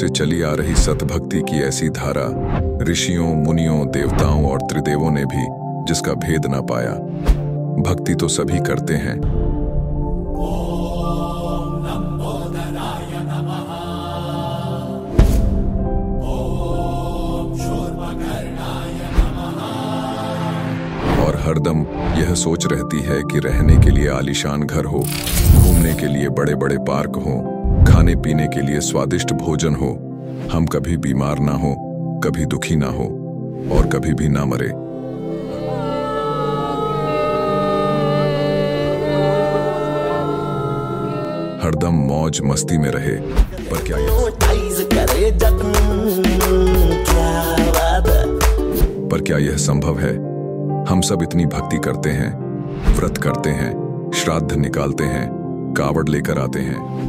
से चली आ रही सतभक्ति की ऐसी धारा ऋषियों मुनियों देवताओं और त्रिदेवों ने भी जिसका भेद ना पाया भक्ति तो सभी करते हैं और हरदम यह सोच रहती है कि रहने के लिए आलिशान घर हो घूमने के लिए बड़े बड़े पार्क हों खाने पीने के लिए स्वादिष्ट भोजन हो हम कभी बीमार ना हो कभी दुखी ना हो और कभी भी ना मरे हरदम मौज मस्ती में रहे पर क्या ये? पर क्या यह संभव है हम सब इतनी भक्ति करते हैं व्रत करते हैं श्राद्ध निकालते हैं कावड़ लेकर आते हैं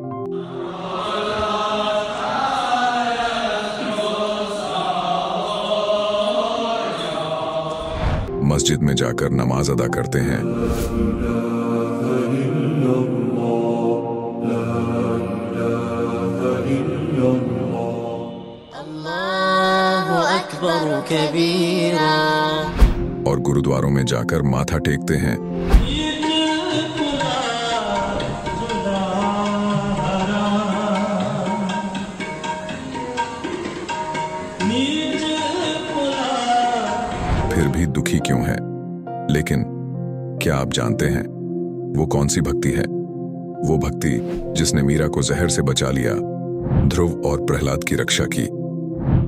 मस्जिद में जाकर नमाज अदा करते हैं और गुरुद्वारों में जाकर माथा टेकते हैं क्या आप जानते हैं वो कौन सी भक्ति है वो भक्ति जिसने मीरा को जहर से बचा लिया ध्रुव और प्रहलाद की रक्षा की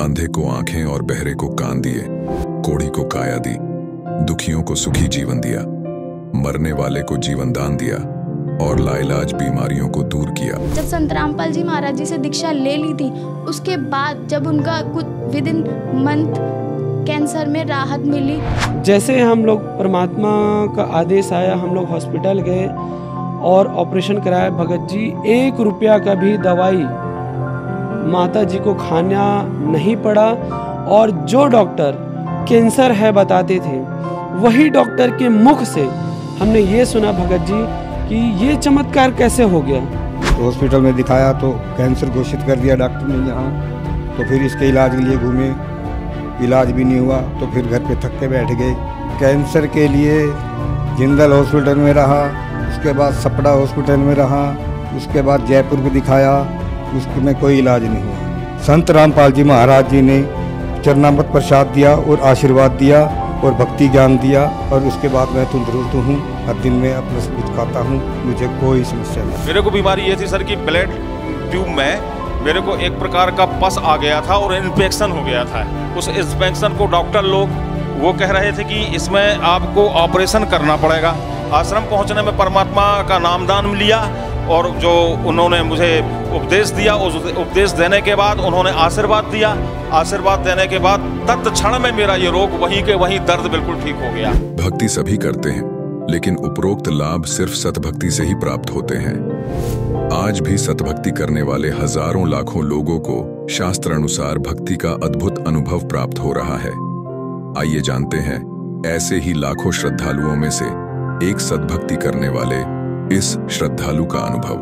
अंधे को आंखें और बहरे को कान दिए कोड़ी को काया दी दुखियों को सुखी जीवन दिया मरने वाले को जीवन दान दिया और लाइलाज बीमारियों को दूर किया जब संत रामपाल जी महाराज जी से दीक्षा ले ली थी उसके बाद जब उनका कुछ विद इन मंथ कैंसर में राहत मिली जैसे हम लोग परमात्मा का आदेश आया हम लोग हॉस्पिटल गए और ऑपरेशन कराया भगत जी एक रुपया का भी दवाई माता जी को खाना नहीं पड़ा और जो डॉक्टर कैंसर है बताते थे वही डॉक्टर के मुख से हमने ये सुना भगत जी कि ये चमत्कार कैसे हो गया तो हॉस्पिटल में दिखाया तो कैंसर घोषित कर दिया डॉक्टर ने यहाँ तो फिर इसके इलाज के लिए घूमे इलाज भी नहीं हुआ तो फिर घर पे थक के बैठ गए कैंसर के लिए जिंदल हॉस्पिटल में रहा उसके बाद सपड़ा हॉस्पिटल में रहा उसके बाद जयपुर में दिखाया उसमें कोई इलाज नहीं हुआ संत रामपाल जी महाराज जी ने चरणामत प्रसाद दिया और आशीर्वाद दिया और भक्ति ज्ञान दिया और उसके बाद मैं तंदुरुस्त हूँ हर दिन में अपना सब कुछ खाता हूँ मुझे कोई समस्या नहीं मेरे को बीमारी ये थी सर कि ब्लड ट्यूब में मेरे को एक प्रकार का पस आ गया था और इन्फेक्शन हो गया था उस इन्फेक्शन को डॉक्टर लोग वो कह रहे थे कि इसमें आपको ऑपरेशन करना पड़ेगा आश्रम पहुंचने में परमात्मा का नामदान लिया और जो उन्होंने मुझे उपदेश दिया उस उपदेश देने के बाद उन्होंने आशीर्वाद दिया आशीर्वाद देने के बाद तत् क्षण में मेरा ये रोग वहीं के वहीं दर्द बिल्कुल ठीक हो गया भक्ति सभी करते हैं लेकिन उपरोक्त लाभ सिर्फ सतभक्ति से ही प्राप्त होते हैं आज भी सतभक्ति करने वाले हजारों लाखों लोगों को शास्त्र अनुसार भक्ति का अद्भुत अनुभव प्राप्त हो रहा है आइए जानते हैं ऐसे ही लाखों श्रद्धालुओं में से एक सदभक्ति करने वाले इस श्रद्धालु का अनुभव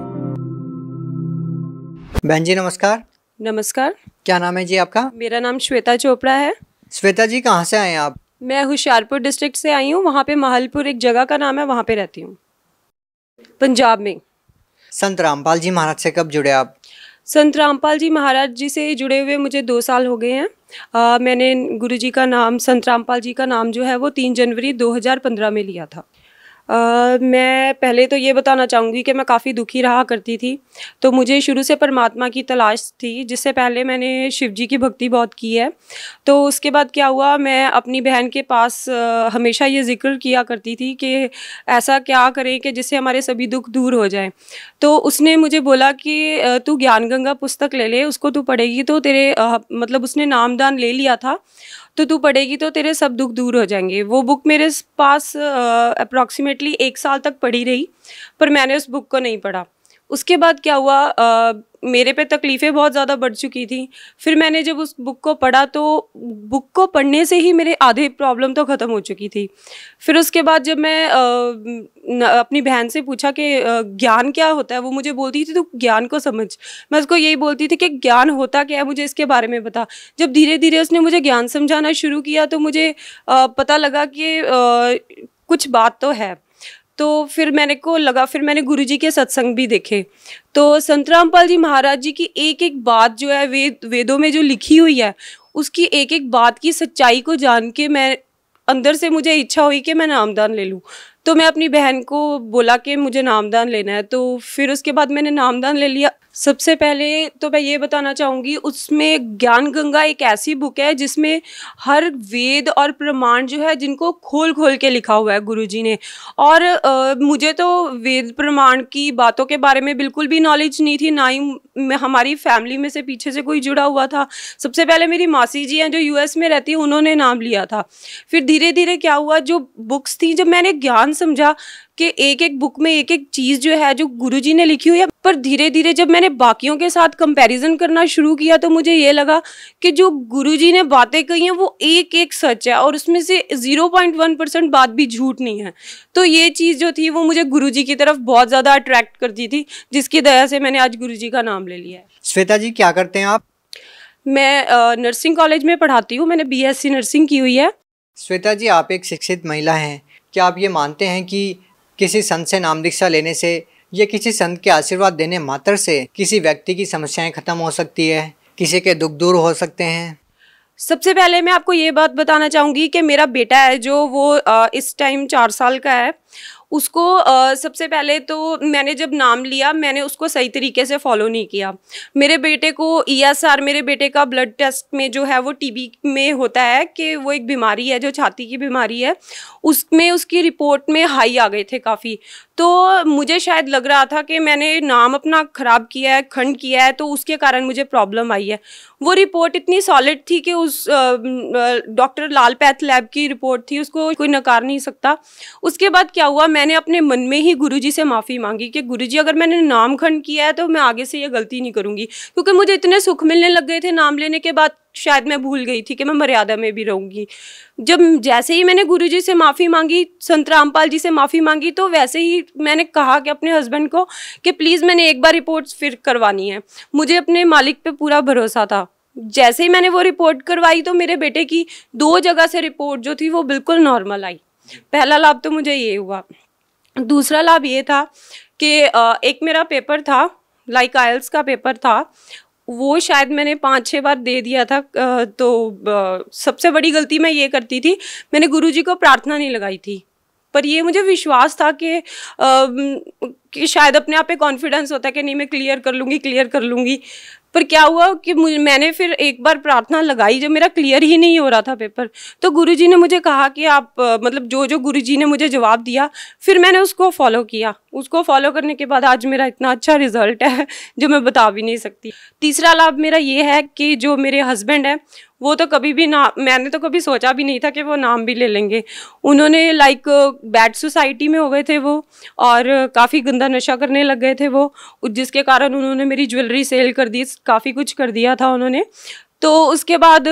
बहन जी नमस्कार नमस्कार क्या नाम है जी आपका मेरा नाम श्वेता चोपड़ा है श्वेता जी कहाँ से आए आप मैं होशियारपुर डिस्ट्रिक्ट से आई हूँ वहाँ पे महलपुर एक जगह का नाम है वहाँ पे रहती हूँ पंजाब में संत रामपाल जी महाराज से कब जुड़े आप संत रामपाल जी महाराज जी से जुड़े हुए मुझे दो साल हो गए हैं मैंने गुरु जी का नाम संत रामपाल जी का नाम जो है वो तीन जनवरी 2015 में लिया था Uh, मैं पहले तो ये बताना चाहूँगी कि मैं काफ़ी दुखी रहा करती थी तो मुझे शुरू से परमात्मा की तलाश थी जिससे पहले मैंने शिव जी की भक्ति बहुत की है तो उसके बाद क्या हुआ मैं अपनी बहन के पास uh, हमेशा ये जिक्र किया करती थी कि ऐसा क्या करें कि जिससे हमारे सभी दुख दूर हो जाएं तो उसने मुझे बोला कि तू ज्ञान पुस्तक ले ले उसको तू पढ़ेगी तो तेरे uh, मतलब उसने नामदान ले लिया था तो तू पढ़ेगी तो तेरे सब दुख दूर हो जाएंगे वो बुक मेरे पास अप्रॉक्सीमेटली एक साल तक पढ़ी रही पर मैंने उस बुक को नहीं पढ़ा उसके बाद क्या हुआ मेरे पे तकलीफ़ें बहुत ज़्यादा बढ़ चुकी थी फिर मैंने जब उस बुक को पढ़ा तो बुक को पढ़ने से ही मेरे आधे प्रॉब्लम तो ख़त्म हो चुकी थी फिर उसके बाद जब मैं आ, अपनी बहन से पूछा कि ज्ञान क्या होता है वो मुझे बोलती थी तो ज्ञान को समझ मैं उसको यही बोलती थी कि ज्ञान होता क्या है मुझे इसके बारे में बता जब धीरे धीरे उसने मुझे ज्ञान समझाना शुरू किया तो मुझे आ, पता लगा कि आ, कुछ बात तो है तो फिर मैंने को लगा फिर मैंने गुरु जी के सत्संग भी देखे तो संत रामपाल जी महाराज जी की एक एक बात जो है वेद वेदों में जो लिखी हुई है उसकी एक एक बात की सच्चाई को जान के मैं अंदर से मुझे इच्छा हुई कि मैं नामदान ले लूँ तो मैं अपनी बहन को बोला कि मुझे नामदान लेना है तो फिर उसके बाद मैंने नामदान ले लिया सबसे पहले तो मैं ये बताना चाहूँगी उसमें ज्ञान गंगा एक ऐसी बुक है जिसमें हर वेद और प्रमाण जो है जिनको खोल खोल के लिखा हुआ है गुरुजी ने और आ, मुझे तो वेद प्रमाण की बातों के बारे में बिल्कुल भी नॉलेज नहीं थी ना ही हमारी फैमिली में से पीछे से कोई जुड़ा हुआ था सबसे पहले मेरी मासी जी हैं जो यू में रहती उन्होंने नाम लिया था फिर धीरे धीरे क्या हुआ जो बुक्स थी जब मैंने ज्ञान समझा कि एक एक बुक में एक एक चीज़ जो है जो जी ने लिखी हुई है पर धीरे धीरे जब मैंने बाकियों के साथ कंपेरिजन करना शुरू किया तो मुझे ये लगा कि जो गुरुजी ने बातें कही हैं वो एक एक सच है और उसमें से 0.1 परसेंट बात भी झूठ नहीं है तो ये चीज़ जो थी वो मुझे गुरुजी की तरफ बहुत ज़्यादा अट्रैक्ट करती थी जिसकी वजह से मैंने आज जी का नाम ले लिया है श्वेता जी क्या करते हैं आप मैं नर्सिंग कॉलेज में पढ़ाती हूँ मैंने बीएससी नर्सिंग की हुई है श्वेता जी आप एक शिक्षित महिला हैं क्या आप ये मानते हैं कि किसी संत से नाम दीक्षा लेने से या किसी संत के आशीर्वाद देने मात्र से किसी व्यक्ति की समस्याएं खत्म हो सकती है किसी के दुख दूर हो सकते हैं सबसे पहले मैं आपको ये बात बताना चाहूँगी कि मेरा बेटा है जो वो इस टाइम चार साल का है उसको आ, सबसे पहले तो मैंने जब नाम लिया मैंने उसको सही तरीके से फॉलो नहीं किया मेरे बेटे को आर e मेरे बेटे का ब्लड टेस्ट में जो है वो टीबी में होता है कि वो एक बीमारी है जो छाती की बीमारी है उसमें उसकी रिपोर्ट में हाई आ गए थे काफ़ी तो मुझे शायद लग रहा था कि मैंने नाम अपना ख़राब किया है खंड किया है तो उसके कारण मुझे प्रॉब्लम आई है वो रिपोर्ट इतनी सॉलिड थी कि उस डॉक्टर लाल पैथ लैब की रिपोर्ट थी उसको कोई नकार नहीं सकता उसके बाद क्या हुआ मैंने अपने मन में ही गुरु से माफ़ी मांगी कि गुरु अगर मैंने नाम खंड किया है तो मैं आगे से ये गलती नहीं करूँगी क्योंकि मुझे इतने सुख मिलने लग गए थे नाम लेने के बाद शायद मैं भूल गई थी कि मैं मर्यादा में भी रहूँगी जब जैसे ही मैंने गुरु जी से माफ़ी मांगी संत रामपाल जी से माफ़ी मांगी तो वैसे ही मैंने कहा कि अपने हस्बैंड को कि प्लीज़ मैंने एक बार रिपोर्ट फिर करवानी है मुझे अपने मालिक पे पूरा भरोसा था जैसे ही मैंने वो रिपोर्ट करवाई तो मेरे बेटे की दो जगह से रिपोर्ट जो थी वो बिल्कुल नॉर्मल आई पहला लाभ तो मुझे ये हुआ दूसरा लाभ ये था कि एक मेरा पेपर था लाइक like आयल्स का पेपर था वो शायद मैंने पाँच छः बार दे दिया था तो सबसे बड़ी गलती मैं ये करती थी मैंने गुरुजी को प्रार्थना नहीं लगाई थी पर ये मुझे विश्वास था कि आ, कि शायद अपने आप पे कॉन्फिडेंस होता है कि नहीं मैं क्लियर कर लूँगी क्लियर कर लूँगी पर क्या हुआ कि मैंने फिर एक बार प्रार्थना लगाई जब मेरा क्लियर ही नहीं हो रहा था पेपर तो गुरुजी ने मुझे कहा कि आप मतलब जो जो गुरुजी ने मुझे जवाब दिया फिर मैंने उसको फॉलो किया उसको फॉलो करने के बाद आज मेरा इतना अच्छा रिजल्ट है जो मैं बता भी नहीं सकती तीसरा लाभ मेरा ये है कि जो मेरे हस्बैंड हैं वो तो कभी भी ना मैंने तो कभी सोचा भी नहीं था कि वो नाम भी ले लेंगे उन्होंने लाइक बैड सोसाइटी में हो गए थे वो और काफ़ी गंदा नशा करने लग गए थे वो जिसके कारण उन्होंने मेरी ज्वेलरी सेल कर दी काफ़ी कुछ कर दिया था उन्होंने तो उसके बाद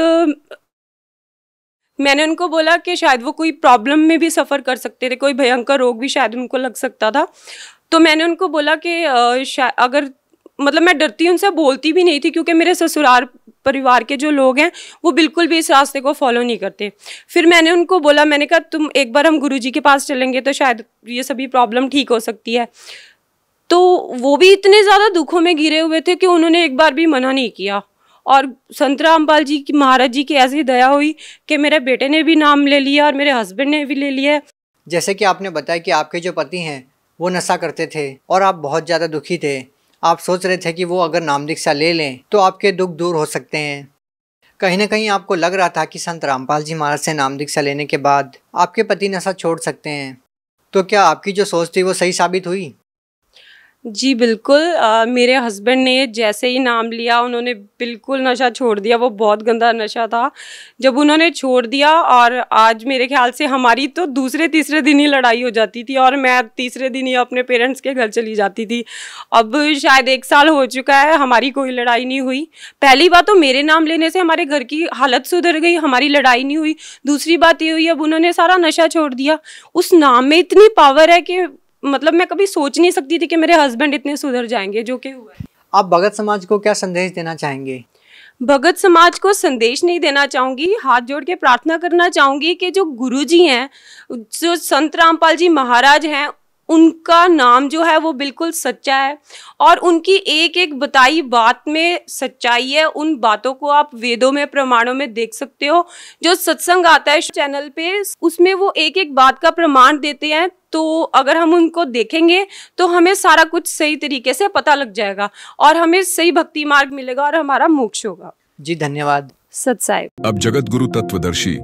मैंने उनको बोला कि शायद वो कोई प्रॉब्लम में भी सफ़र कर सकते थे कोई भयंकर रोग भी शायद उनको लग सकता था तो मैंने उनको बोला कि अगर मतलब मैं डरती उनसे बोलती भी नहीं थी क्योंकि मेरे ससुराल परिवार के जो लोग हैं वो बिल्कुल भी इस रास्ते को फॉलो नहीं करते फिर मैंने उनको बोला मैंने कहा तुम एक बार हम गुरु के पास चलेंगे तो शायद ये सभी प्रॉब्लम ठीक हो सकती है तो वो भी इतने ज़्यादा दुखों में घिरे हुए थे कि उन्होंने एक बार भी मना नहीं किया और संत रामपाल जी की महाराज जी की ऐसी दया हुई कि मेरे बेटे ने भी नाम ले लिया और मेरे हस्बैंड ने भी ले लिया जैसे कि आपने बताया कि आपके जो पति हैं वो नशा करते थे और आप बहुत ज़्यादा दुखी थे आप सोच रहे थे कि वो अगर नाम दीक्षा ले लें तो आपके दुख दूर हो सकते हैं कहीं ना कहीं आपको लग रहा था कि संत रामपाल जी महाराज से नाम दीक्षा लेने के बाद आपके पति नशा छोड़ सकते हैं तो क्या आपकी जो सोच थी वो सही साबित हुई जी बिल्कुल आ, मेरे हस्बैंड ने जैसे ही नाम लिया उन्होंने बिल्कुल नशा छोड़ दिया वो बहुत गंदा नशा था जब उन्होंने छोड़ दिया और आज मेरे ख्याल से हमारी तो दूसरे तीसरे दिन ही लड़ाई हो जाती थी और मैं तीसरे दिन ही अपने पेरेंट्स के घर चली जाती थी अब शायद एक साल हो चुका है हमारी कोई लड़ाई नहीं हुई पहली बात तो मेरे नाम लेने से हमारे घर की हालत सुधर गई हमारी लड़ाई नहीं हुई दूसरी बात ये हुई अब उन्होंने सारा नशा छोड़ दिया उस नाम में इतनी पावर है कि मतलब मैं कभी सोच नहीं सकती थी कि मेरे हस्बैंड इतने सुधर जाएंगे जो कि हुआ आप भगत समाज को क्या संदेश देना चाहेंगे भगत समाज को संदेश नहीं देना चाहूँगी हाथ जोड़ के प्रार्थना करना चाहूँगी कि जो गुरु जी हैं जो संत रामपाल जी महाराज हैं उनका नाम जो है वो बिल्कुल सच्चा है और उनकी एक एक बताई बात में सच्चाई है उन बातों को आप वेदों में प्रमाणों में देख सकते हो जो सत्संग आता है चैनल पे उसमें वो एक एक बात का प्रमाण देते हैं तो अगर हम उनको देखेंगे तो हमें सारा कुछ सही तरीके से पता लग जाएगा और हमें सही भक्ति मार्ग मिलेगा और हमारा मोक्ष होगा जी धन्यवाद सत अब जगत गुरु तत्वदर्शी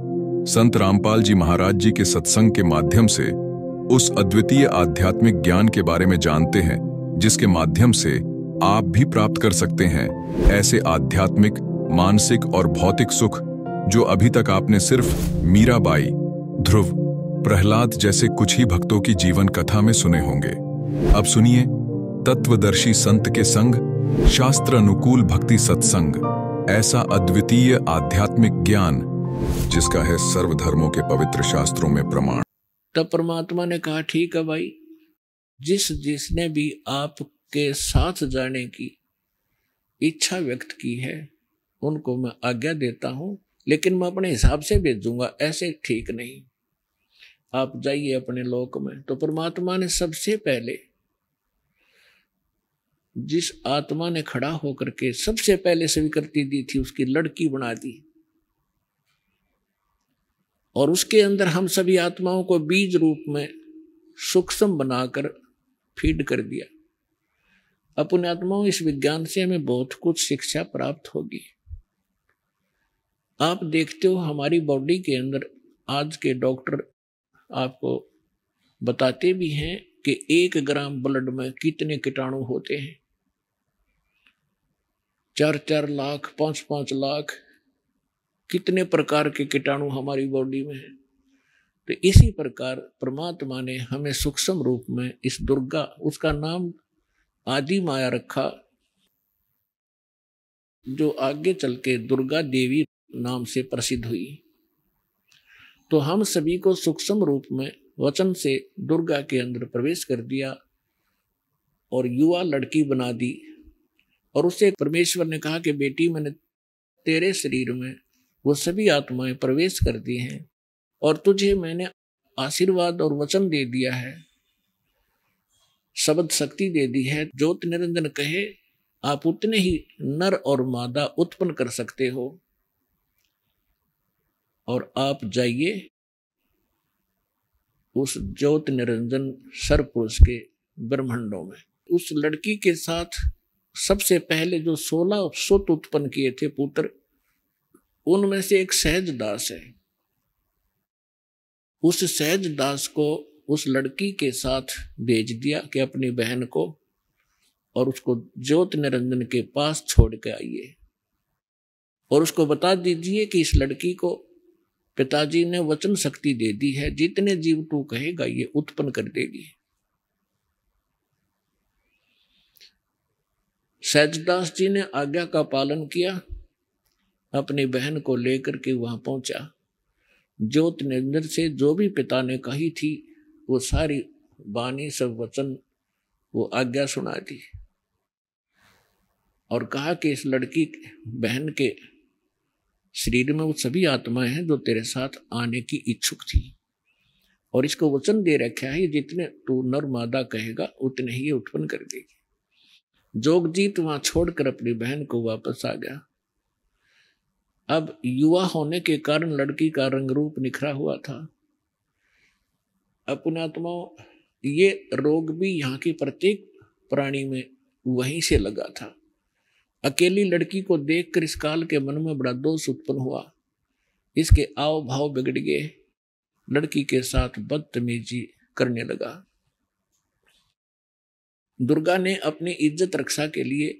संत रामपाल जी महाराज जी के सत्संग के माध्यम से उस अद्वितीय आध्यात्मिक ज्ञान के बारे में जानते हैं जिसके माध्यम से आप भी प्राप्त कर सकते हैं ऐसे आध्यात्मिक मानसिक और भौतिक सुख जो अभी तक आपने सिर्फ मीराबाई ध्रुव प्रहलाद जैसे कुछ ही भक्तों की जीवन कथा में सुने होंगे अब सुनिए तत्वदर्शी संत के संग शास्त्र अनुकूल भक्ति सत्संग ऐसा अद्वितीय आध्यात्मिक ज्ञान जिसका है सर्वधर्मों के पवित्र शास्त्रों में प्रमाण तब परमात्मा ने कहा ठीक है भाई जिस जिसने भी आपके साथ जाने की इच्छा व्यक्त की है उनको मैं आज्ञा देता हूं लेकिन मैं अपने हिसाब से भेजूंगा ऐसे ठीक नहीं आप जाइए अपने लोक में तो परमात्मा ने सबसे पहले जिस आत्मा ने खड़ा होकर के सबसे पहले स्वीकृति दी थी उसकी लड़की बना दी और उसके अंदर हम सभी आत्माओं को बीज रूप में सूक्ष्म बनाकर फीड कर दिया अपने आत्माओं इस विज्ञान से हमें बहुत कुछ शिक्षा प्राप्त होगी आप देखते हो हमारी बॉडी के अंदर आज के डॉक्टर आपको बताते भी हैं कि एक ग्राम ब्लड में कितने कीटाणु होते हैं चार चार लाख पांच पांच लाख कितने प्रकार के कीटाणु हमारी बॉडी में है तो इसी प्रकार परमात्मा ने हमें सूक्ष्म रूप में इस दुर्गा उसका नाम आदि माया रखा जो आगे चल के दुर्गा देवी नाम से प्रसिद्ध हुई तो हम सभी को सूक्ष्म रूप में वचन से दुर्गा के अंदर प्रवेश कर दिया और युवा लड़की बना दी और उसे परमेश्वर ने कहा कि बेटी मैंने तेरे शरीर में वो सभी आत्माएं प्रवेश करती हैं और तुझे मैंने आशीर्वाद और वचन दे दिया है शब्द शक्ति दे दी है ज्योत निरंजन कहे आप उतने ही नर और मादा उत्पन्न कर सकते हो और आप जाइए उस ज्योत निरंजन पुरुष के ब्रह्मंडों में उस लड़की के साथ सबसे पहले जो सोलह सुत उत्पन्न किए थे पुत्र उनमें से एक सहज दास है उस सहज दास को उस लड़की के साथ भेज दिया कि अपनी बहन को और उसको ज्योत निरंजन के पास छोड़ के आइए और उसको बता दीजिए कि इस लड़की को पिताजी ने वचन शक्ति दे दी है जितने जीव तू कहेगा ये उत्पन्न कर देगी सहजदास जी ने आज्ञा का पालन किया अपनी बहन को लेकर के वहां पहुंचा ज्योतिनेन्द्र से जो भी पिता ने कही थी वो सारी बानी सब वचन वो आज्ञा सुना दी और कहा कि इस लड़की बहन के शरीर में वो सभी आत्माएं हैं जो तेरे साथ आने की इच्छुक थी और इसको वचन दे रखा है जितने तू नर मादा कहेगा उतने ही उत्पन्न कर देगी जोगजीत वहां छोड़कर अपनी बहन को वापस आ गया अब युवा होने के कारण लड़की का रंग रूप निखरा हुआ था अपनात्मा ये रोग भी यहाँ के प्रत्येक प्राणी में वहीं से लगा था अकेली लड़की को देखकर इस काल के मन में बड़ा दोष उत्पन्न हुआ इसके आव भाव बिगड़ गए लड़की के साथ बदतमीजी करने लगा दुर्गा ने अपनी इज्जत रक्षा के लिए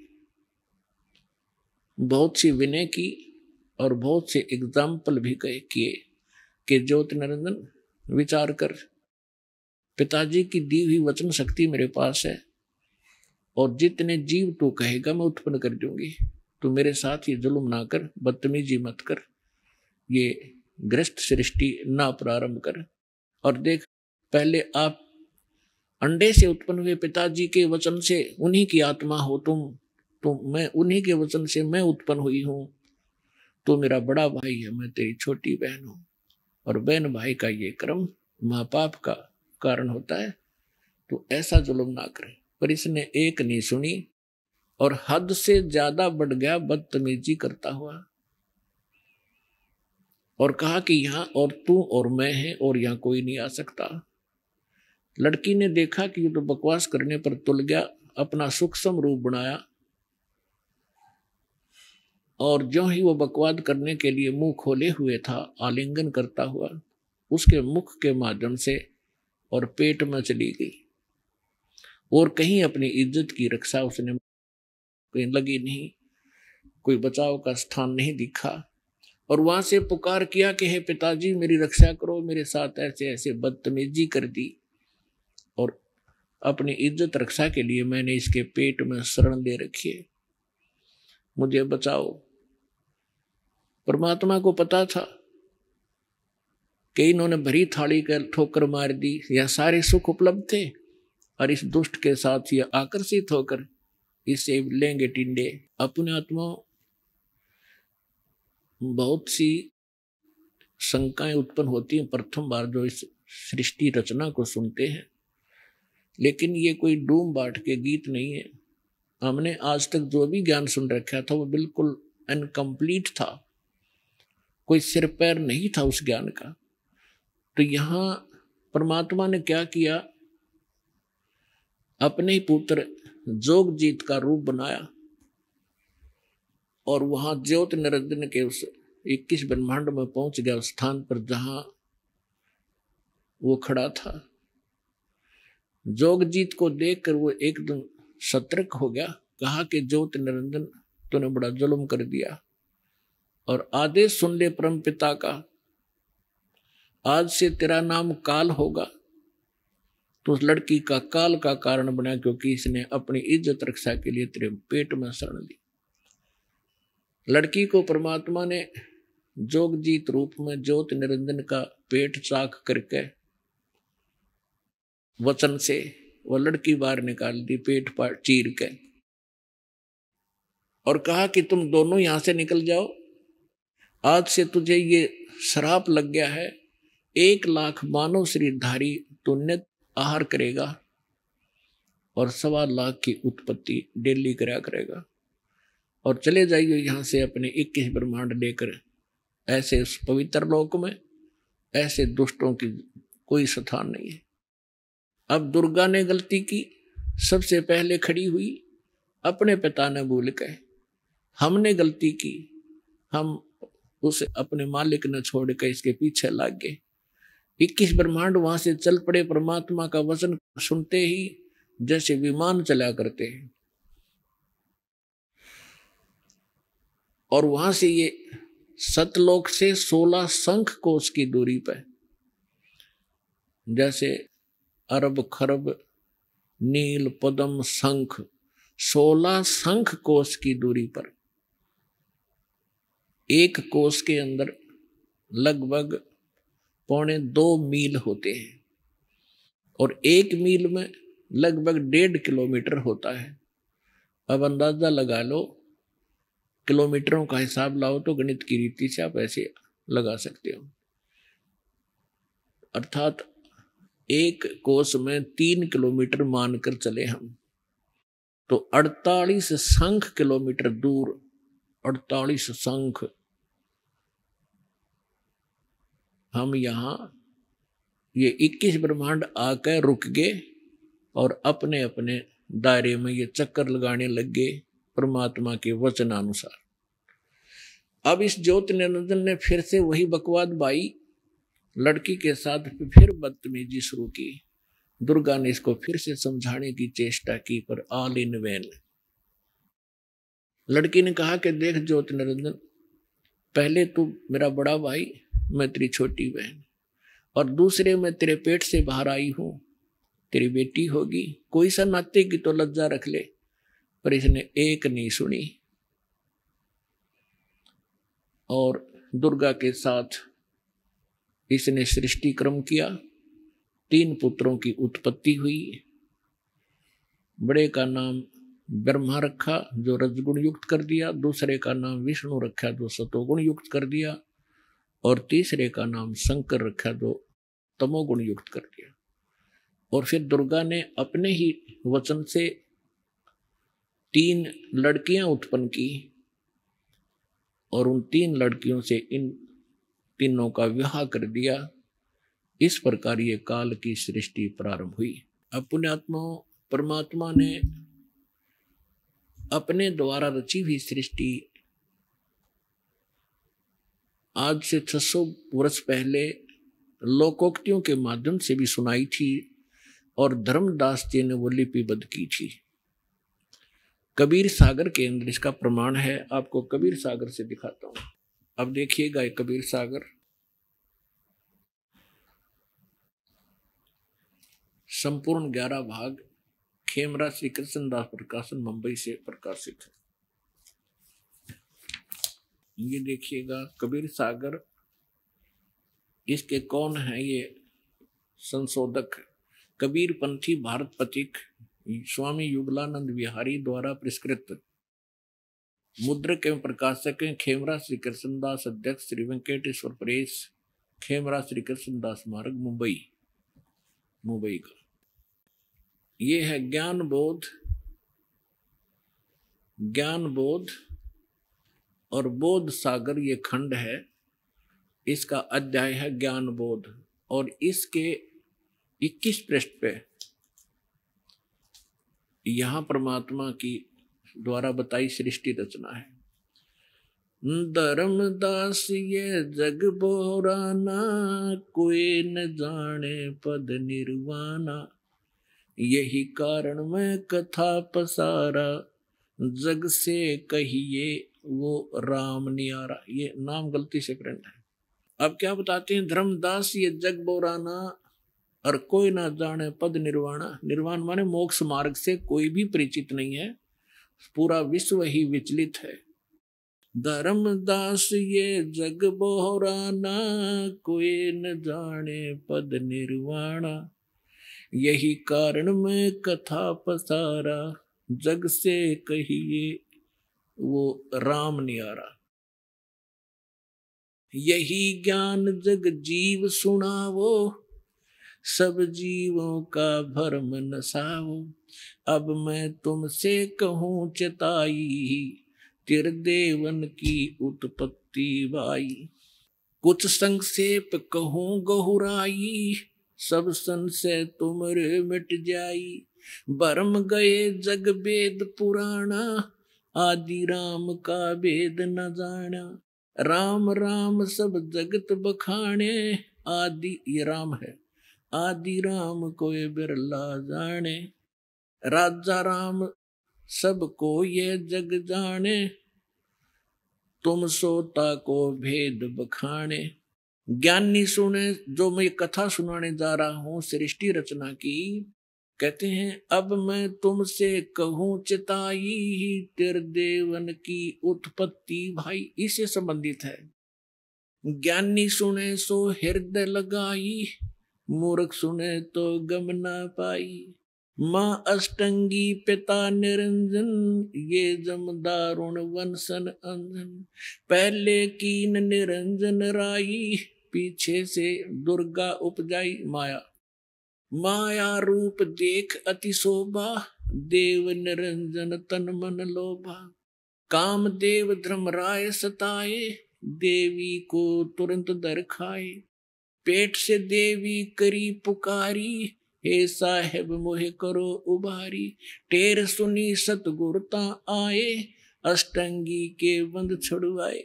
बहुत सी विनय की और बहुत से एग्जाम्पल भी कहे किए कि ज्योत निरंजन विचार कर पिताजी की दी हुई वचन शक्ति मेरे पास है और जितने जीव तू कहेगा मैं उत्पन्न कर दूंगी तो मेरे साथ ये जुल्म ना कर बदतमीजी मत कर ये ग्रस्त सृष्टि ना प्रारंभ कर और देख पहले आप अंडे से उत्पन्न हुए पिताजी के वचन से उन्हीं की आत्मा हो तुम तो मैं उन्हीं के वचन से मैं उत्पन्न हुई हूँ तू मेरा बड़ा भाई है मैं तेरी छोटी बहन हूं और बहन भाई का ये क्रम माँ बाप का कारण होता है तो ऐसा जुलम ना करे पर इसने एक नहीं सुनी और हद से ज्यादा बढ़ गया बदतमीजी करता हुआ और कहा कि यहाँ और तू और मैं हैं और यहाँ कोई नहीं आ सकता लड़की ने देखा कि ये तो बकवास करने पर तुल गया अपना सूक्ष्म रूप बनाया और जो ही वो बकवाद करने के लिए मुंह खोले हुए था आलिंगन करता हुआ उसके मुख के माध्यम से और पेट में चली गई और कहीं अपनी इज्जत की रक्षा उसने कहीं लगी नहीं कोई बचाव का स्थान नहीं दिखा और वहां से पुकार किया कि हे पिताजी मेरी रक्षा करो मेरे साथ ऐसे ऐसे बदतमीजी कर दी और अपनी इज्जत रक्षा के लिए मैंने इसके पेट में शरण दे रखी है मुझे बचाओ परमात्मा को पता था कि इन्होंने भरी थाली कर ठोकर मार दी यह सारे सुख उपलब्ध थे और इस दुष्ट के साथ ये आकर्षित होकर इसे लेंगे टिंडे अपने आत्मा बहुत सी शंकाएं उत्पन्न होती हैं प्रथम बार जो इस सृष्टि रचना को सुनते हैं लेकिन ये कोई डूम बाट के गीत नहीं है हमने आज तक जो भी ज्ञान सुन रखा था वो बिल्कुल अनकम्प्लीट था कोई सिर पैर नहीं था उस ज्ञान का तो यहाँ परमात्मा ने क्या किया अपने ही पुत्र जोगजीत का रूप बनाया और वहां ज्योत निरंजन के उस इक्कीस ब्रह्मांड में पहुंच गया उस स्थान पर जहां वो खड़ा था जोगजीत को देखकर वो एकदम सतर्क हो गया कहा कि ज्योत निरंजन तूने बड़ा जुल्म कर दिया और आदेश सुन ले परम पिता का आज से तेरा नाम काल होगा तो उस लड़की का काल का कारण बना क्योंकि इसने अपनी इज्जत रक्षा के लिए तेरे पेट में शरण ली लड़की को परमात्मा ने जोगजीत रूप में ज्योत निरंजन का पेट चाख करके वचन से वह लड़की बाहर निकाल दी पेट पर चीर के और कहा कि तुम दोनों यहां से निकल जाओ आज से तुझे ये श्राप लग गया है एक लाख मानव शरीरधारी तो नित आहार करेगा और सवा लाख की उत्पत्ति डेली कराया करेगा और चले जाइए यहाँ से अपने इक्कीस ब्रह्मांड लेकर ऐसे उस पवित्र लोक में ऐसे दुष्टों की कोई स्थान नहीं है अब दुर्गा ने गलती की सबसे पहले खड़ी हुई अपने पिता ने भूल गए हमने गलती की हम उसे अपने मालिक न छोड़कर इसके पीछे लाग गए इक्कीस ब्रह्मांड वहां से चल पड़े परमात्मा का वचन सुनते ही जैसे विमान चला करते हैं और वहां से ये सतलोक से सोलह संख कोष की दूरी पर जैसे अरब खरब नील पदम संख सोलह संख कोष की दूरी पर एक कोस के अंदर लगभग पौने दो मील होते हैं और एक मील में लगभग डेढ़ किलोमीटर होता है अब अंदाज़ा लगा लो किलोमीटरों का हिसाब लाओ तो गणित की रीति से आप ऐसे लगा सकते हो अर्थात एक कोस में तीन किलोमीटर मानकर चले हम तो 48 संख किलोमीटर दूर अड़तालीस शंख हम यहाँ ये 21 ब्रह्मांड आकर रुक गए और अपने अपने दायरे में ये चक्कर लगाने लग गए परमात्मा के वचनानुसार अब इस ज्योत निरंजन ने फिर से वही बकवाद बाई लड़की के साथ फिर बदतमीजी शुरू की दुर्गा ने इसको फिर से समझाने की चेष्टा की पर आल इन वेन लड़की ने कहा कि देख ज्योति निरंजन पहले तू मेरा बड़ा भाई मैं तेरी छोटी बहन और दूसरे मैं तेरे पेट से बाहर आई हूँ तेरी बेटी होगी कोई सा नाते की तो लज्जा रख ले पर इसने एक नहीं सुनी और दुर्गा के साथ इसने सृष्टि क्रम किया तीन पुत्रों की उत्पत्ति हुई बड़े का नाम ब्रह्मा रखा जो रजगुण युक्त कर दिया दूसरे का नाम विष्णु रखा जो सतोगुण युक्त कर दिया और तीसरे का नाम शंकर रखा जो तमोगुण युक्त कर दिया और फिर दुर्गा ने अपने ही वचन से तीन लड़कियां उत्पन्न की और उन तीन लड़कियों से इन तीनों का विवाह कर दिया इस प्रकार ये काल की सृष्टि प्रारंभ हुई अपुण्यात्मा परमात्मा ने अपने द्वारा रची हुई सृष्टि आज से 600 वर्ष पहले लोकोक्तियों के माध्यम से भी सुनाई थी और धर्मदास जी ने वो लिपिबद्ध की थी कबीर सागर के अंदर इसका प्रमाण है आपको कबीर सागर से दिखाता हूं अब देखिएगा कबीर सागर संपूर्ण ग्यारह भाग खेमरा श्री कृष्णदास प्रकाशन मुंबई से प्रकाशित है ये देखिएगा कबीर सागर इसके कौन है ये संशोधक कबीर पंथी भारत पथिक स्वामी युगलानंद बिहारी द्वारा पुरस्कृत मुद्रक एवं प्रकाशक खेमरा श्री कृष्णदास अध्यक्ष श्री वेंकटेश्वर प्रेस खेमरा श्री कृष्णदास मार्ग मुंबई मुंबई का ये है ज्ञान बोध ज्ञान बोध और बोध सागर ये खंड है इसका अध्याय है ज्ञान बोध और इसके 21 पृष्ठ पे यहां परमात्मा की द्वारा बताई सृष्टि रचना है धर्म दास ये जग बोराना कोई न जाने पद निर्वाणा यही कारण मैं कथा पसारा जग से कहिए वो राम नियारा ये नाम गलती से प्रिंट है अब क्या बताते हैं धर्मदास ये जग बोराना और कोई ना जाने पद निर्वाणा निर्वाण माने मोक्ष मार्ग से कोई भी परिचित नहीं है पूरा विश्व ही विचलित है धर्मदास ये जग बोराना कोई न जाने पद निर्वाणा यही कारण मैं कथा पसारा जग से कहिए वो राम नियारा यही ज्ञान जग जीव सुनावो सब जीवों का भरम नसाओ अब मैं तुमसे कहूँ चताई तिर देवन की उत्पत्ति वाई कुछ संक्षेप कहूँ गहुराई सब संशय रे मिट जाई भरम गए जग वेद पुराणा आदि राम का वेद न जाना राम राम सब जगत बखाणे आदि ये राम है आदि राम को बिरला जाने राजा राम सब को ये जग जाने तुम सोता को भेद बखाणे ज्ञान सुने जो मैं कथा सुनाने जा रहा हूँ सृष्टि रचना की कहते हैं अब मैं तुमसे कहू चिताई ही देवन की उत्पत्ति भाई इससे संबंधित है ज्ञानी सुने सो हृदय लगाई मूर्ख सुने तो गम ना पाई माँ अष्टंगी पिता निरंजन ये जम दारुण वंशन अंजन पहले कीन निरंजन राई पीछे से दुर्गा उपजाई माया माया रूप देख अति शोभा देव निरंजन तन मन लोभा काम देव धर्म राय सताए देवी को तुरंत दर खाए पेट से देवी करी पुकारी हे साहेब मोहे करो उबारी टेर सुनी सतगुरता आए अष्टंगी के बंद छुड़वाए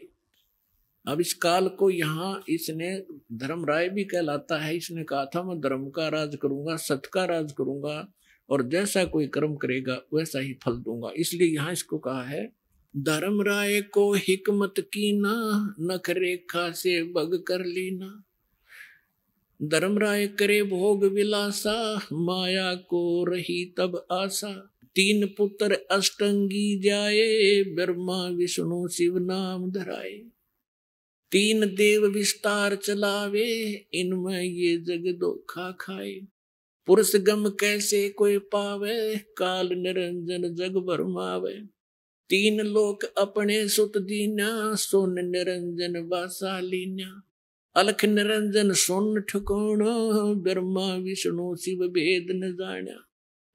अब इस काल को यहाँ इसने धर्म राय भी कहलाता है इसने कहा था मैं धर्म का राज करूंगा सत का राज करूंगा और जैसा कोई कर्म करेगा वैसा ही फल दूंगा इसलिए यहाँ इसको कहा है धर्म राय को हिकमत की ना नख रेखा से बग कर लेना धर्म राय करे भोग विलासा माया को रही तब आशा तीन पुत्र अष्टंगी जाए ब्रह्मा विष्णु शिव नाम धराए तीन देव विस्तार चलावे इनमें ये जग धोखा खाए पुरुष गम कैसे कोई पावे काल निरंजन जग भरमावे तीन लोक अपने सुत दीना सुन निरंजन वासा लीना अलख निरंजन सुन ठकोण ब्रह्मा विष्णु शिव भेद न जाना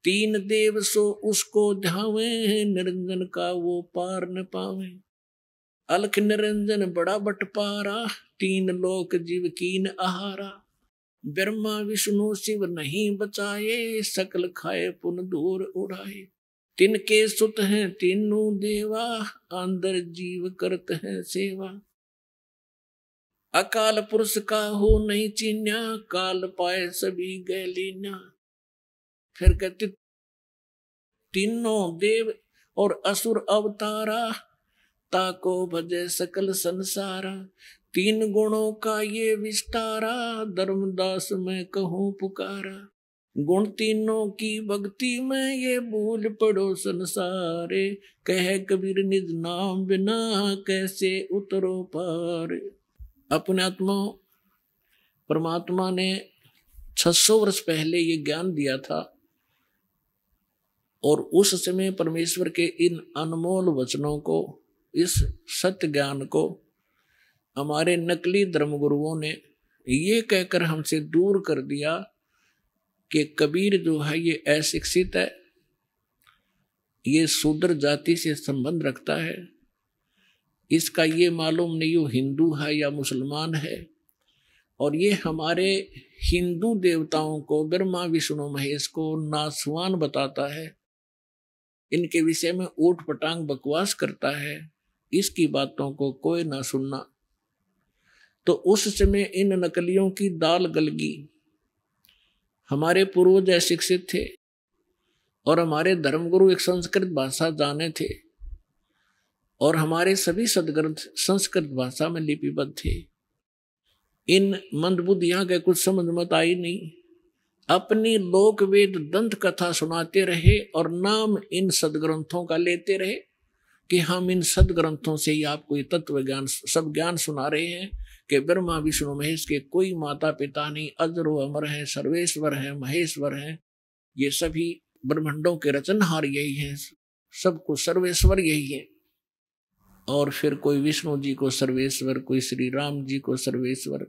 तीन देव सो उसको ध्यावे निरंजन का वो पार न पावे अलख निरंजन बड़ा बटपारा तीन लोक जीव कीन आहारा ब्रह्मा विष्णु शिव नहीं बचाए सकल खाए पुन दूर उड़ाए तीन के सुत है तीनू देवा अंदर जीव करत है सेवा अकाल पुरुष का हो नहीं चीन्या काल पाए सभी गए लीना फिर कहते तीनों देव और असुर अवतारा ताको भजे सकल संसारा तीन गुणों का ये विस्तारा धर्मदास में कहूँ पुकारा गुण तीनों की भक्ति में ये भूल पड़ो संसारे कह कबीर निज नाम बिना कैसे उतरो पार अपने आत्मा परमात्मा ने 600 वर्ष पहले ये ज्ञान दिया था और उस समय परमेश्वर के इन अनमोल वचनों को इस सत्य ज्ञान को हमारे नकली धर्मगुरुओं ने ये कहकर हमसे दूर कर दिया कि कबीर जो है ये अशिक्षित है ये शूद्र जाति से संबंध रखता है इसका ये मालूम नहीं वो हिंदू है या मुसलमान है और ये हमारे हिंदू देवताओं को ब्रह्मा विष्णु महेश को नासवान बताता है इनके विषय में ऊट पटांग बकवास करता है इसकी बातों को कोई ना सुनना तो उस समय इन नकलियों की दाल गलगी हमारे पूर्वज शिक्षित थे और हमारे धर्मगुरु एक संस्कृत भाषा जाने थे और हमारे सभी सदग्रंथ संस्कृत भाषा में लिपिबद्ध थे इन मंदबुद्धियां के कुछ समझ मत आई नहीं अपनी लोक वेद दंत कथा सुनाते रहे और नाम इन सदग्रंथों का लेते रहे कि हम इन सद ग्रंथों से ही आपको ये तत्व ज्ञान सब ज्ञान सुना रहे हैं कि ब्रह्मा विष्णु महेश के कोई माता पिता नहीं अजर अमर हैं सर्वेश्वर हैं महेश्वर हैं ये सभी ब्रह्मंडों के रचनहार यही हैं सबको सर्वेश्वर यही है और फिर कोई विष्णु जी को सर्वेश्वर कोई श्री राम जी को सर्वेश्वर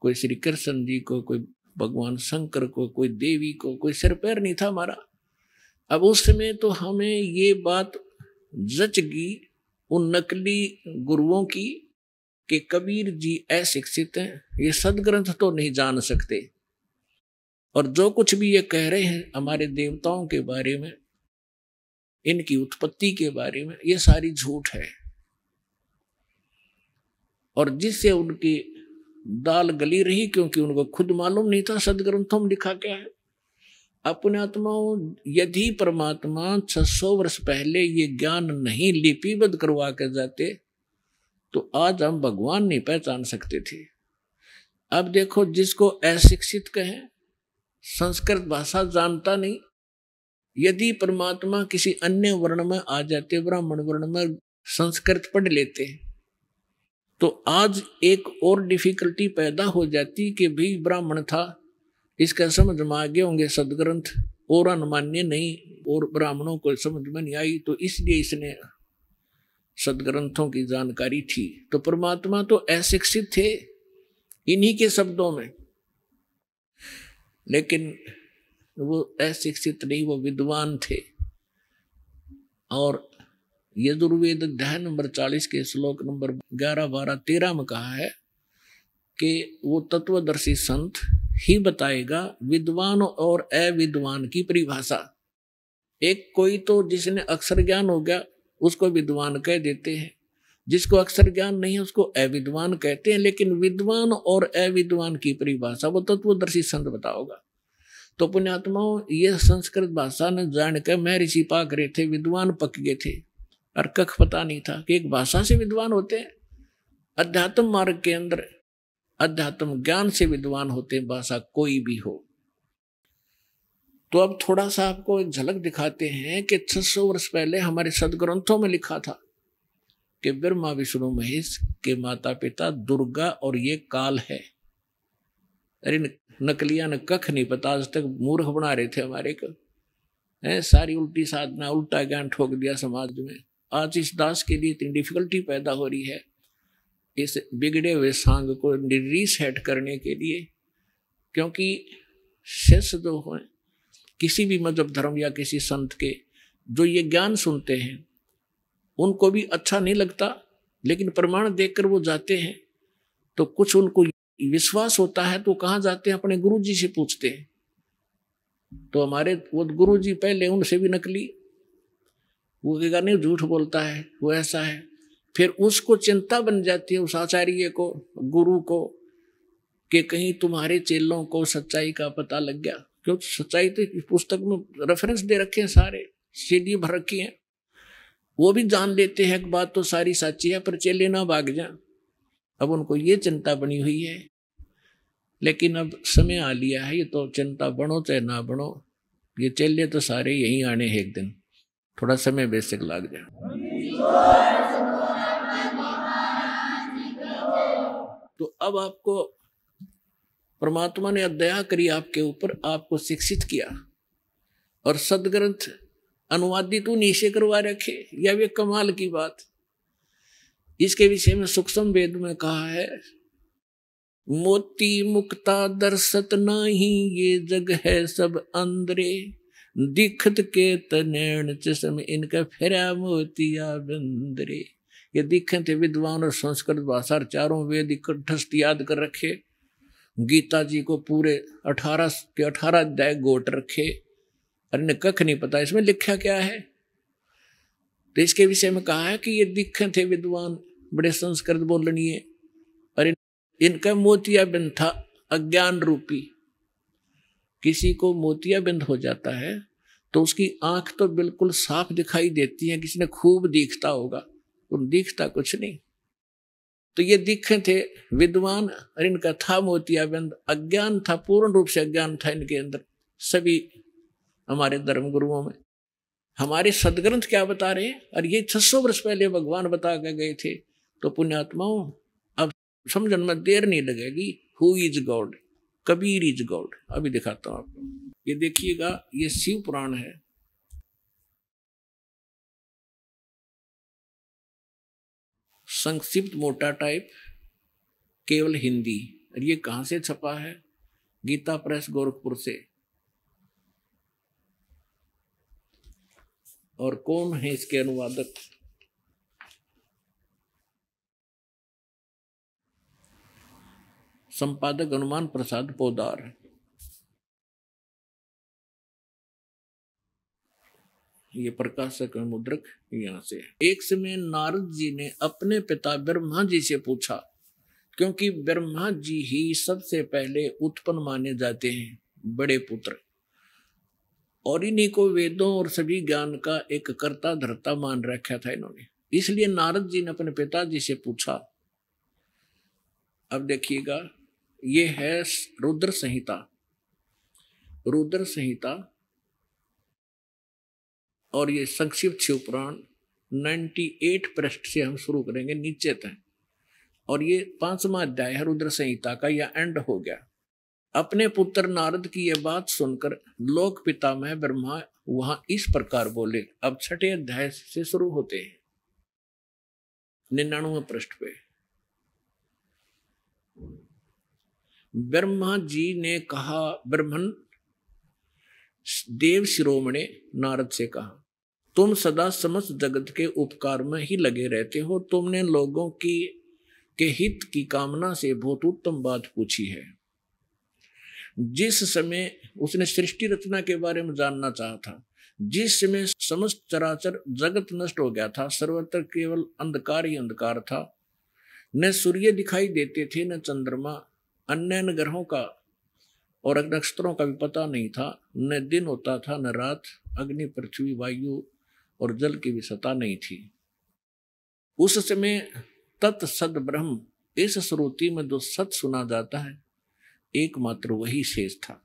कोई श्री कृष्ण जी को कोई भगवान शंकर को कोई देवी को कोई सिर पैर नहीं था हमारा अब उस समय तो हमें ये बात जचगी उन नकली गुरुओं की कि कबीर जी अशिक्षित हैं ये सदग्रंथ तो नहीं जान सकते और जो कुछ भी ये कह रहे हैं हमारे देवताओं के बारे में इनकी उत्पत्ति के बारे में ये सारी झूठ है और जिससे उनकी दाल गली रही क्योंकि उनको खुद मालूम नहीं था सदग्रंथों में लिखा क्या है अपनात्माओं यदि परमात्मा 600 वर्ष पहले ये ज्ञान नहीं लिपिबद्ध करवा कर जाते तो आज हम भगवान नहीं पहचान सकते थे अब देखो जिसको अशिक्षित कहें संस्कृत भाषा जानता नहीं यदि परमात्मा किसी अन्य वर्ण में आ जाते ब्राह्मण वर्ण में संस्कृत पढ़ लेते तो आज एक और डिफिकल्टी पैदा हो जाती कि भी ब्राह्मण था इसका समझ में आगे होंगे सदग्रंथ और अनुमान्य नहीं और ब्राह्मणों को समझ में नहीं आई तो इसलिए इसने सदग्रंथों की जानकारी थी तो परमात्मा तो अशिक्षित थे इन्हीं के शब्दों में लेकिन वो अशिक्षित नहीं वो विद्वान थे और यजुर्वेद अध्याय नंबर चालीस के श्लोक नंबर ग्यारह बारह तेरह में कहा है कि वो तत्वदर्शी संत ही बताएगा विद्वान और अविद्वान की परिभाषा एक कोई तो जिसने अक्षर ज्ञान हो गया उसको विद्वान कह देते हैं जिसको अक्षर ज्ञान नहीं है उसको अविद्वान कहते हैं लेकिन विद्वान और अविद्वान की परिभाषा वो तत्वदर्शी संत बताओगा तो पुण्यात्माओं ये संस्कृत भाषा ने जान कर मैं ऋषि पा करे थे विद्वान पक गए थे और कख पता नहीं था कि एक भाषा से विद्वान होते हैं अध्यात्म मार्ग के अंदर अध्यात्म ज्ञान से विद्वान होते हैं भाषा कोई भी हो तो अब थोड़ा सा आपको एक झलक दिखाते हैं कि 600 वर्ष पहले हमारे सदग्रंथों में लिखा था कि ब्रह्मा विष्णु महेश के माता पिता दुर्गा और ये काल है अरे नकलिया न कख नहीं पता आज तक मूर्ख बना रहे थे हमारे को है सारी उल्टी साधना उल्टा ज्ञान ठोक दिया समाज में आज इस दास के लिए इतनी डिफिकल्टी पैदा हो रही है इस बिगड़े हुए सांग को रीसेट करने के लिए क्योंकि शिष्य जो तो हैं किसी भी मजहब मतलब धर्म या किसी संत के जो ये ज्ञान सुनते हैं उनको भी अच्छा नहीं लगता लेकिन प्रमाण देखकर वो जाते हैं तो कुछ उनको विश्वास होता है तो कहाँ जाते हैं अपने गुरु जी से पूछते हैं तो हमारे वो गुरु जी पहले उनसे भी नकली वो कहेगा नहीं झूठ बोलता है वो ऐसा है फिर उसको चिंता बन जाती है उस आचार्य को गुरु को कि कहीं तुम्हारे चेलों को सच्चाई का पता लग गया क्यों सच्चाई तो पुस्तक में रेफरेंस दे रखे हैं सारे सीढ़ी भर रखी है वो भी जान लेते हैं एक बात तो सारी सच्ची है पर चेले ना भाग जा अब उनको ये चिंता बनी हुई है लेकिन अब समय आ लिया है ये तो चिंता बनो चाहे ना बनो ये चेले तो सारे यहीं आने हैं एक दिन थोड़ा समय बेसिक लाग जाए तो अब आपको परमात्मा ने दया करी आपके ऊपर आपको शिक्षित किया और सदग्रंथ अनुवादित नीचे करवा रखे या वे कमाल की बात इसके विषय में सूक्ष्म वेद में कहा है मोती मुक्ता दर्शत नाही ये जग है सब अंदरे दिखत के तनैण चम इनका फेरा मोतिया बंदरे ये दिखे थे विद्वान और संस्कृत भाषा और चारों वेद इकट्ठस्थ याद कर रखे गीता जी को पूरे अठारह के अठारह अध्याय गोट रखे अरे कख नहीं पता इसमें लिखा क्या है तो इसके विषय में कहा है कि ये दिखे थे विद्वान बड़े संस्कृत बोलनीय और इनका मोतिया बिंद था अज्ञान रूपी किसी को मोतिया बिंद हो जाता है तो उसकी आंख तो बिल्कुल साफ दिखाई देती है किसी ने खूब दिखता होगा तुम दिखता कुछ नहीं तो ये दिखे थे विद्वान और इनका था मोतियाबिंद अज्ञान था पूर्ण रूप से अज्ञान था इनके अंदर सभी हमारे धर्म गुरुओं में हमारे सदग्रंथ क्या बता रहे हैं और ये छह सौ वर्ष पहले भगवान बता के गए थे तो पुण्यात्माओं अब समझन में देर नहीं लगेगी who is God Kabir is God अभी दिखाता हूं आपको ये देखिएगा ये शिव पुराण है संक्षिप्त मोटा टाइप केवल हिंदी और ये कहाँ से छपा है गीता प्रेस गोरखपुर से और कौन है इसके अनुवादक संपादक हनुमान प्रसाद पोदार ये प्रकाशक मुद्रक यहाँ से एक समय नारद जी ने अपने पिता ब्रह्मा जी से पूछा क्योंकि ब्रह्मा जी ही सबसे पहले उत्पन्न माने जाते हैं बड़े पुत्र और इन्हीं को वेदों और सभी ज्ञान का एक कर्ता धरता मान रखा था इन्होंने इसलिए नारद जी ने अपने पिताजी से पूछा अब देखिएगा ये है रुद्र संहिता रुद्र संहिता और ये संक्षिप्त शिव पुराण 98 पृष्ठ से हम शुरू करेंगे नीचे तक और ये पांचवा अध्याय है रुद्र संहिता का यह एंड हो गया अपने पुत्र नारद की यह बात सुनकर लोक पिता में ब्रह्मा वहां इस प्रकार बोले अब छठे अध्याय से शुरू होते हैं निन्यानवे पृष्ठ पे ब्रह्मा जी ने कहा ब्रह्मन देव शिरोमणे नारद से कहा तुम सदा समस्त जगत के उपकार में ही लगे रहते हो तुमने लोगों की के हित की कामना से बहुत उत्तम बात पूछी है जिस समय उसने सृष्टि रचना के बारे में जानना चाहा था जिस समय समस्त चराचर जगत नष्ट हो गया था सर्वत्र केवल अंधकार ही अंधकार था न सूर्य दिखाई देते थे न चंद्रमा अन्य ग्रहों का और नक्षत्रों का भी पता नहीं था न दिन होता था न रात अग्नि पृथ्वी वायु और जल की भी सता नहीं थी उस समय सद ब्रह्म इस श्रोति में जो सत सुना जाता है एकमात्र वही शेष था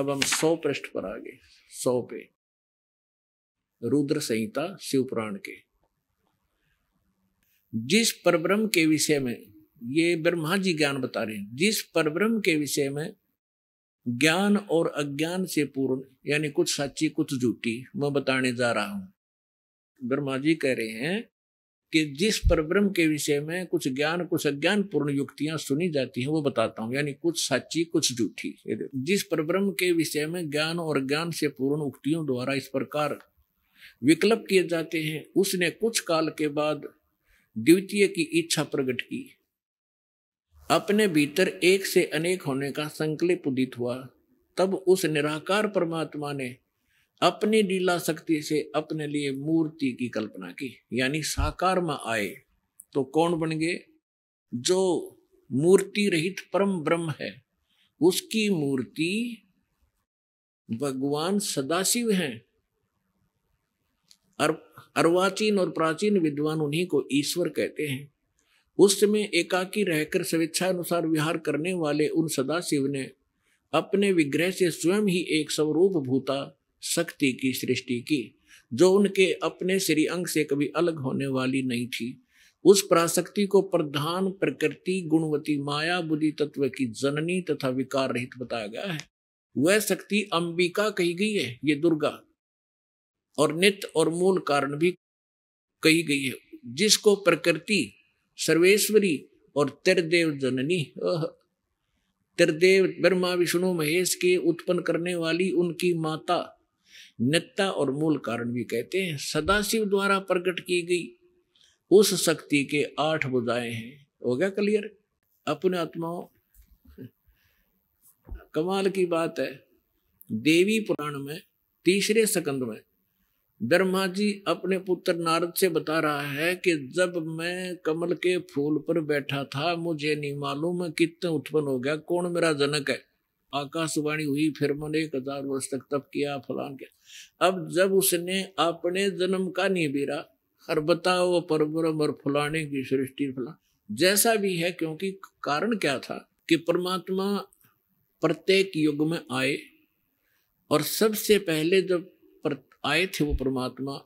अब हम सौ पृष्ठ पर आ गए सौ पे रुद्र संहिता शिवपुराण के जिस परब्रह्म के विषय में ये ब्रह्मा जी ज्ञान बता रहे हैं जिस परब्रह्म के विषय में ज्ञान और अज्ञान से पूर्ण यानी कुछ सच्ची कुछ झूठी मैं बताने जा रहा हूं ब्रह्मा जी कह रहे हैं कि जिस परब्रह्म के विषय में कुछ ज्ञान कुछ अज्ञान पूर्ण युक्तियां सुनी जाती हैं वो बताता हूँ यानी कुछ सच्ची कुछ झूठी जिस परब्रह्म के विषय में ज्ञान और ज्ञान से पूर्ण उक्तियों द्वारा इस प्रकार विकल्प किए जाते हैं उसने कुछ काल के बाद द्वितीय की इच्छा प्रकट की अपने भीतर एक से अनेक होने का संकल्प उदित हुआ तब उस निराकार परमात्मा ने अपनी लीला शक्ति से अपने लिए मूर्ति की कल्पना की यानी साकार में आए तो कौन बन गए जो मूर्ति रहित परम ब्रह्म है उसकी मूर्ति भगवान सदाशिव हैं अर्वाचीन और प्राचीन विद्वान उन्हीं को ईश्वर कहते हैं उस समय एकाकी रहकर अनुसार विहार करने वाले उन सदाशिव ने अपने विग्रह से स्वयं ही एक स्वरूप भूता शक्ति की सृष्टि की जो उनके अपने श्री अंग से कभी अलग होने वाली नहीं थी उस प्राशक्ति को प्रधान प्रकृति गुणवती माया बुद्धि तत्व की जननी तथा विकार रहित बताया गया है वह शक्ति अंबिका कही गई है ये दुर्गा और नित्य और मूल कारण भी कही गई है जिसको प्रकृति सर्वेश्वरी और तिरदेव जननी तिरदेव ब्रह्मा विष्णु महेश के उत्पन्न करने वाली उनकी माता नित्ता और मूल कारण भी कहते हैं सदाशिव द्वारा प्रकट की गई उस शक्ति के आठ बुधाए हैं हो गया क्लियर अपने आत्माओं कमाल की बात है देवी पुराण में तीसरे सकंद में ब्रह्मा जी अपने पुत्र नारद से बता रहा है कि जब मैं कमल के फूल पर बैठा था मुझे नहीं मालूम मैं कितने उत्पन्न हो गया कौन मेरा जनक है आकाशवाणी हुई फिर मैंने एक हजार वर्ष तक तप किया फलान किया अब जब उसने अपने जन्म का नहीं बीरा हर बताओ परब्रम और फलाने की सृष्टि फला जैसा भी है क्योंकि कारण क्या था कि परमात्मा प्रत्येक युग में आए और सबसे पहले जब आए थे वो परमात्मा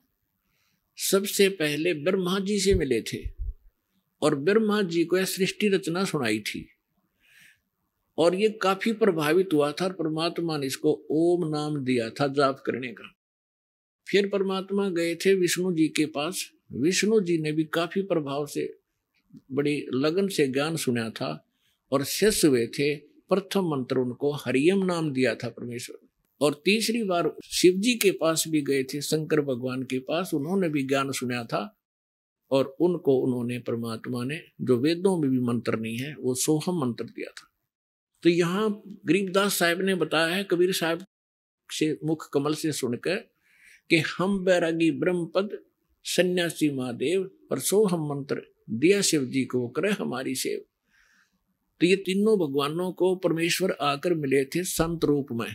सबसे पहले ब्रह्मा जी से मिले थे और ब्रह्मा जी को यह सृष्टि रचना सुनाई थी और ये काफी प्रभावित हुआ था और परमात्मा ने इसको ओम नाम दिया था जाप करने का फिर परमात्मा गए थे विष्णु जी के पास विष्णु जी ने भी काफी प्रभाव से बड़ी लगन से ज्ञान सुना था और शेष हुए थे प्रथम मंत्र उनको हरियम नाम दिया था परमेश्वर और तीसरी बार शिव जी के पास भी गए थे शंकर भगवान के पास उन्होंने भी ज्ञान सुना था और उनको उन्होंने परमात्मा ने जो वेदों में भी मंत्र नहीं है वो सोहम मंत्र दिया था तो यहाँ गरीबदास साहब ने बताया है कबीर साहब से मुख कमल से सुनकर कि हम बैरागी ब्रह्म पद सन्यासी महादेव और सोहम मंत्र दिया शिव जी को करे हमारी सेव तो ये तीनों भगवानों को परमेश्वर आकर मिले थे संत रूप में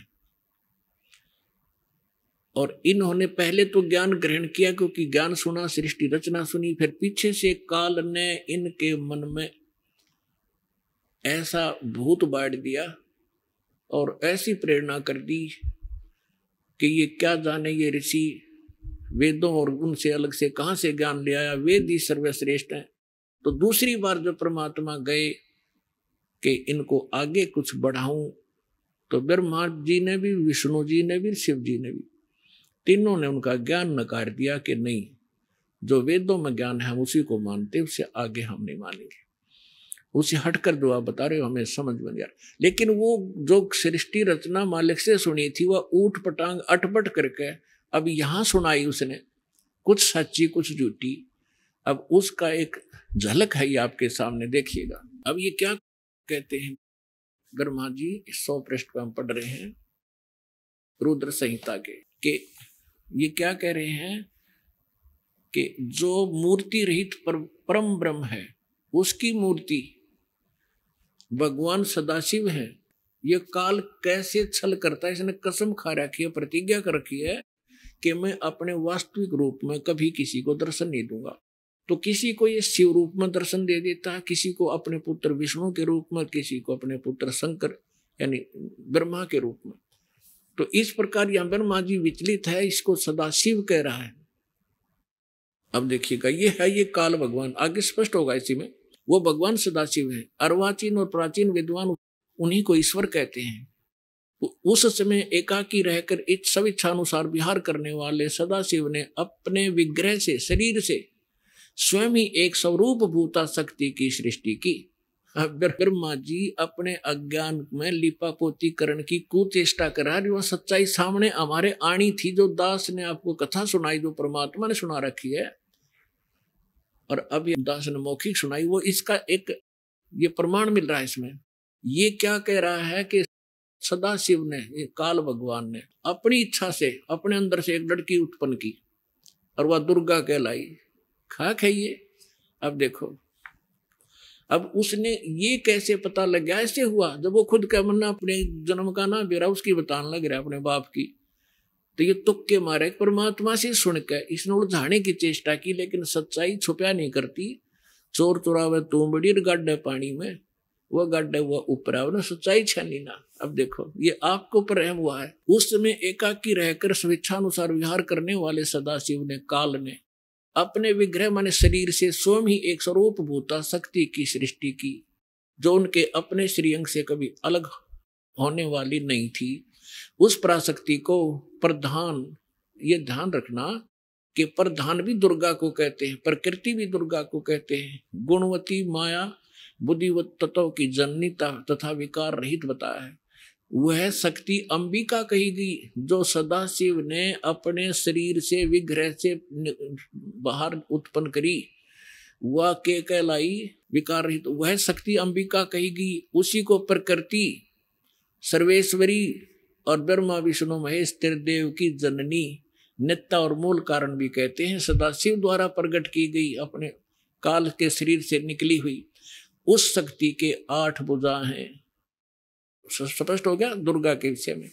और इन्होंने पहले तो ज्ञान ग्रहण किया क्योंकि ज्ञान सुना सृष्टि रचना सुनी फिर पीछे से काल ने इनके मन में ऐसा भूत बांट दिया और ऐसी प्रेरणा कर दी कि ये क्या जाने ये ऋषि वेदों और उनसे अलग से कहाँ से ज्ञान ले आया वेद ही सर्वश्रेष्ठ है तो दूसरी बार जब परमात्मा गए कि इनको आगे कुछ बढ़ाऊं तो ब्रह्मा जी ने भी विष्णु जी ने भी शिव जी ने भी तीनों ने उनका ज्ञान नकार दिया कि नहीं जो वेदों में ज्ञान है हम उसी को मानते उससे आगे हम नहीं मानेंगे उसे हटकर जो आप बता रहे हो हमें समझ में नहीं लेकिन वो जो सृष्टि रचना मालिक से सुनी थी वह ऊट पटांग अटपट करके अब यहाँ सुनाई उसने कुछ सच्ची कुछ झूठी अब उसका एक झलक है ये आपके सामने देखिएगा अब ये क्या कहते हैं ब्रह्मा जी सौ पृष्ठ पर हम पढ़ रहे हैं रुद्र संहिता के के ये क्या कह रहे हैं कि जो मूर्ति रहित परम ब्रह्म है उसकी मूर्ति भगवान सदाशिव है ये काल कैसे छल करता है इसने कसम खा रखी है प्रतिज्ञा कर रखी है कि मैं अपने वास्तविक रूप में कभी किसी को दर्शन नहीं दूंगा तो किसी को ये शिव रूप में दर्शन दे देता है किसी को अपने पुत्र विष्णु के रूप में किसी को अपने पुत्र शंकर यानी ब्रह्मा के रूप में तो इस प्रकार यह ब्रह्मा जी विचलित है इसको सदाशिव कह रहा है अब देखिएगा ये है ये काल भगवान आगे स्पष्ट होगा इसी में वो भगवान सदाशिव है अर्वाचीन और प्राचीन विद्वान उन्हीं को ईश्वर कहते हैं तो उस समय एकाकी रहकर इस सब इच्छानुसार विहार करने वाले सदाशिव ने अपने विग्रह से शरीर से स्वयं ही एक स्वरूप भूता शक्ति की सृष्टि की अगर माँ जी अपने अज्ञान में लिपा पोती करण की कुचेष्टा करा रही वह सच्चाई सामने हमारे आणी थी जो दास ने आपको कथा सुनाई जो परमात्मा ने सुना रखी है और अब ये दास ने मौखिक सुनाई वो इसका एक ये प्रमाण मिल रहा है इसमें ये क्या कह रहा है कि सदा शिव ने काल भगवान ने अपनी इच्छा से अपने अंदर से एक लड़की उत्पन्न की और वह दुर्गा कहलाई खा खाइए अब देखो अब उसने ये कैसे पता लग गया ऐसे हुआ जब वो खुद का मन अपने जन्म का ना बेरा उसकी बताने लग रहा है अपने बाप की तो ये के मारे परमात्मा से सुनकर इसने उलझाने की चेष्टा की लेकिन सच्चाई छुपया नहीं करती चोर चोरा वह तोमड़ी गड्ढे पानी में वह गड्ढे वह उपरा ना सच्चाई छानी ना अब देखो ये आपको प्रेम हुआ है उस समय एकाकी रहकर स्वेच्छानुसार विहार करने वाले सदाशिव ने काल ने अपने विग्रह मन शरीर से स्वयं ही एक स्वरूप भूता शक्ति की सृष्टि की जो उनके अपने श्रीअंग से कभी अलग होने वाली नहीं थी उस प्राशक्ति को प्रधान ये ध्यान रखना कि प्रधान भी दुर्गा को कहते हैं प्रकृति भी दुर्गा को कहते हैं गुणवती माया बुद्धिवत तत्व की जननीता तथा विकार रहित बताया है वह शक्ति अंबिका कही गई जो सदाशिव ने अपने शरीर से विग्रह से बाहर उत्पन्न करी वह के कहलाई विकार रहित तो वह शक्ति अंबिका कही गई उसी को प्रकृति सर्वेश्वरी और ब्रह्मा विष्णु महेश त्रिदेव की जननी नित्ता और मूल कारण भी कहते हैं सदाशिव द्वारा प्रकट की गई अपने काल के शरीर से निकली हुई उस शक्ति के आठ भुजा हैं स्पष्ट हो गया दुर्गा के विषय में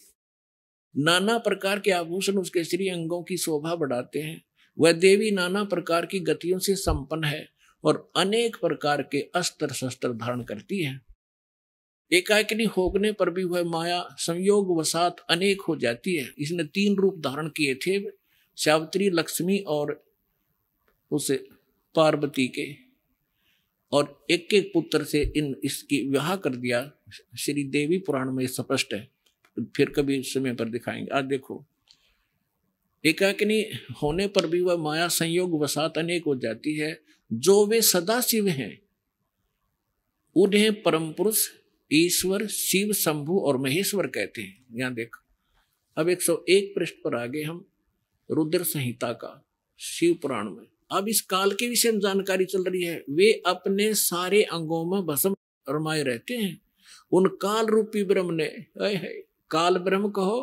नाना प्रकार के आभूषण उसके श्री अंगों की शोभा बढ़ाते हैं वह देवी नाना प्रकार की गतियों से संपन्न है और अनेक प्रकार के अस्त्र शस्त्र धारण करती है एकाकिनी होगने पर भी वह माया संयोग वसात अनेक हो जाती है इसने तीन रूप धारण किए थे सावित्री लक्ष्मी और उस पार्वती के और एक एक पुत्र से इन इसकी विवाह कर दिया श्री देवी पुराण में स्पष्ट है फिर कभी समय पर दिखाएंगे आज देखो एकाकिनी होने पर भी वह माया संयोग वसात अनेक हो जाती है जो वे सदा शिव हैं उन्हें परम पुरुष ईश्वर शिव शंभु और महेश्वर कहते हैं यहां देखो अब 101 पृष्ठ पर आगे हम रुद्र संहिता का शिव पुराण में अब इस काल के विषय में जानकारी चल रही है वे अपने सारे अंगों में भसम रमाए रहते हैं उन काल रूपी ब्रह्म ने है, है, काल ब्रह्म कहो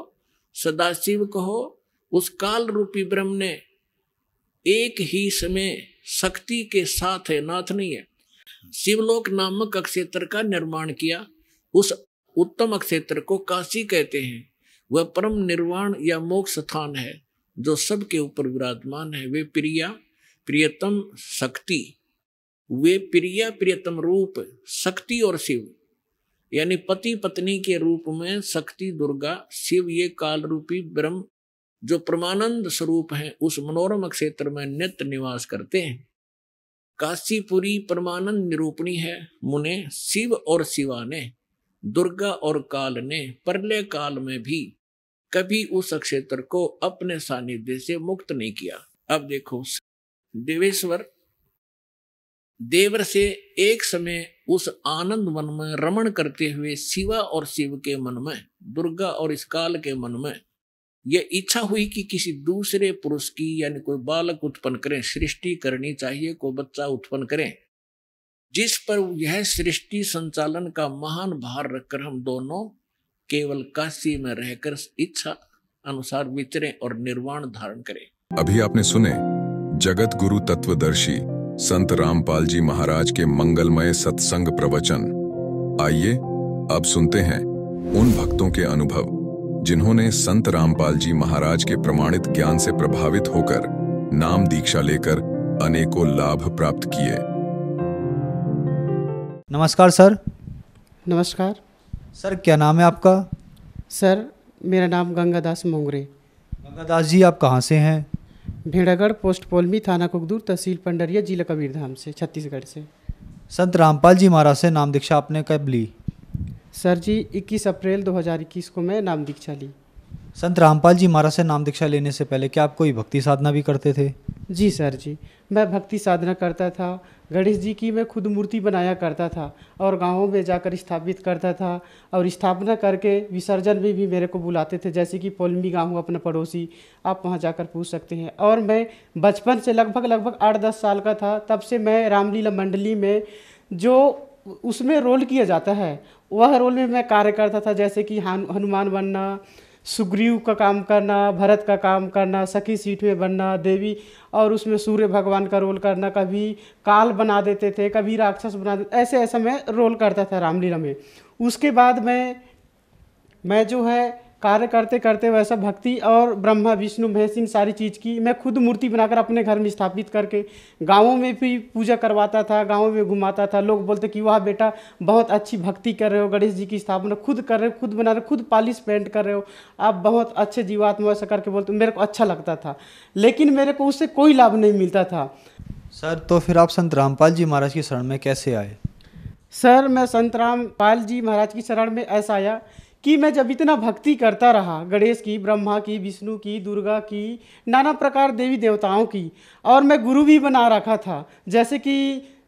सदाशिव कहो उस काल रूपी ब्रह्म ने एक ही समय शक्ति के साथ है नाथ नहीं है शिवलोक नामक अक्षेत्र का निर्माण किया उस उत्तम अक्षेत्र को काशी कहते हैं वह परम निर्वाण या मोक्ष स्थान है जो सबके ऊपर विराजमान है वे प्रिया प्रियतम शक्ति वे प्रिया प्रियतम रूप शक्ति और शिव यानी पति पत्नी के रूप में शक्ति दुर्गा शिव ये काल रूपी ब्रह्म जो परमानंद स्वरूप है उस मनोरम क्षेत्र में नित्य निवास करते हैं काशीपुरी परमानंद निरूपणी है मुने शिव और शिवा ने दुर्गा और काल ने परले काल में भी कभी उस क्षेत्र को अपने सानिध्य से मुक्त नहीं किया अब देखो देवेश्वर देवर से एक समय उस आनंद मन में रमण करते हुए शिवा और शिव के मन में दुर्गा और इस काल के मन में यह इच्छा हुई कि किसी दूसरे पुरुष की यानी कोई बालक उत्पन्न करें सृष्टि करनी चाहिए कोई बच्चा उत्पन्न करें जिस पर यह सृष्टि संचालन का महान भार रखकर हम दोनों केवल काशी में रहकर इच्छा अनुसार विचरें और निर्वाण धारण करें अभी आपने सुने जगत गुरु तत्वदर्शी संत रामपाल जी महाराज के मंगलमय सत्संग प्रवचन आइए अब सुनते हैं उन भक्तों के अनुभव जिन्होंने संत रामपाल जी महाराज के प्रमाणित ज्ञान से प्रभावित होकर नाम दीक्षा लेकर अनेकों लाभ प्राप्त किए नमस्कार सर नमस्कार सर क्या नाम है आपका सर मेरा नाम गंगादास मोंगरे गंगादास जी आप कहाँ से हैं भेड़ागढ़ पोस्ट पोलमी थाना कुकदूर तहसील पंडरिया जिला कबीरधाम से छत्तीसगढ़ से संत रामपाल जी महाराज से नाम दीक्षा आपने कब ली सर जी 21 अप्रैल 2021 को मैं नाम दीक्षा ली संत रामपाल जी महाराज से नाम दीक्षा लेने से पहले क्या आप कोई भक्ति साधना भी करते थे जी सर जी मैं भक्ति साधना करता था गणेश जी की मैं खुद मूर्ति बनाया करता था और गांवों में जाकर स्थापित करता था और स्थापना करके विसर्जन में भी मेरे को बुलाते थे जैसे कि पोलमी गांव हुआ अपना पड़ोसी आप वहां जाकर पूछ सकते हैं और मैं बचपन से लगभग लगभग आठ दस साल का था तब से मैं रामलीला मंडली में जो उसमें रोल किया जाता है वह रोल में मैं कार्य करता था जैसे कि हनुमान बनना सुग्रीव का काम करना भरत का काम करना सखी सीट में बनना देवी और उसमें सूर्य भगवान का रोल करना कभी काल बना देते थे कभी राक्षस बना देते ऐसे ऐसा मैं रोल करता था रामलीला में उसके बाद मैं मैं जो है कार्य करते करते वैसा भक्ति और ब्रह्मा विष्णु महेश इन सारी चीज़ की मैं खुद मूर्ति बनाकर अपने घर में स्थापित करके गाँवों में भी पूजा करवाता था गाँव में घुमाता था लोग बोलते कि वाह बेटा बहुत अच्छी भक्ति कर रहे हो गणेश जी की स्थापना खुद कर रहे हो खुद बना रहे हो खुद पालिश पेंट कर रहे हो आप बहुत अच्छे जीवात्मा ऐसा करके बोलते मेरे को अच्छा लगता था लेकिन मेरे को उससे कोई लाभ नहीं मिलता था सर तो फिर आप संत रामपाल जी महाराज की शरण में कैसे आए सर मैं संत रामपाल जी महाराज की शरण में ऐसा आया कि मैं जब इतना भक्ति करता रहा गणेश की ब्रह्मा की विष्णु की दुर्गा की नाना प्रकार देवी देवताओं की और मैं गुरु भी बना रखा था जैसे कि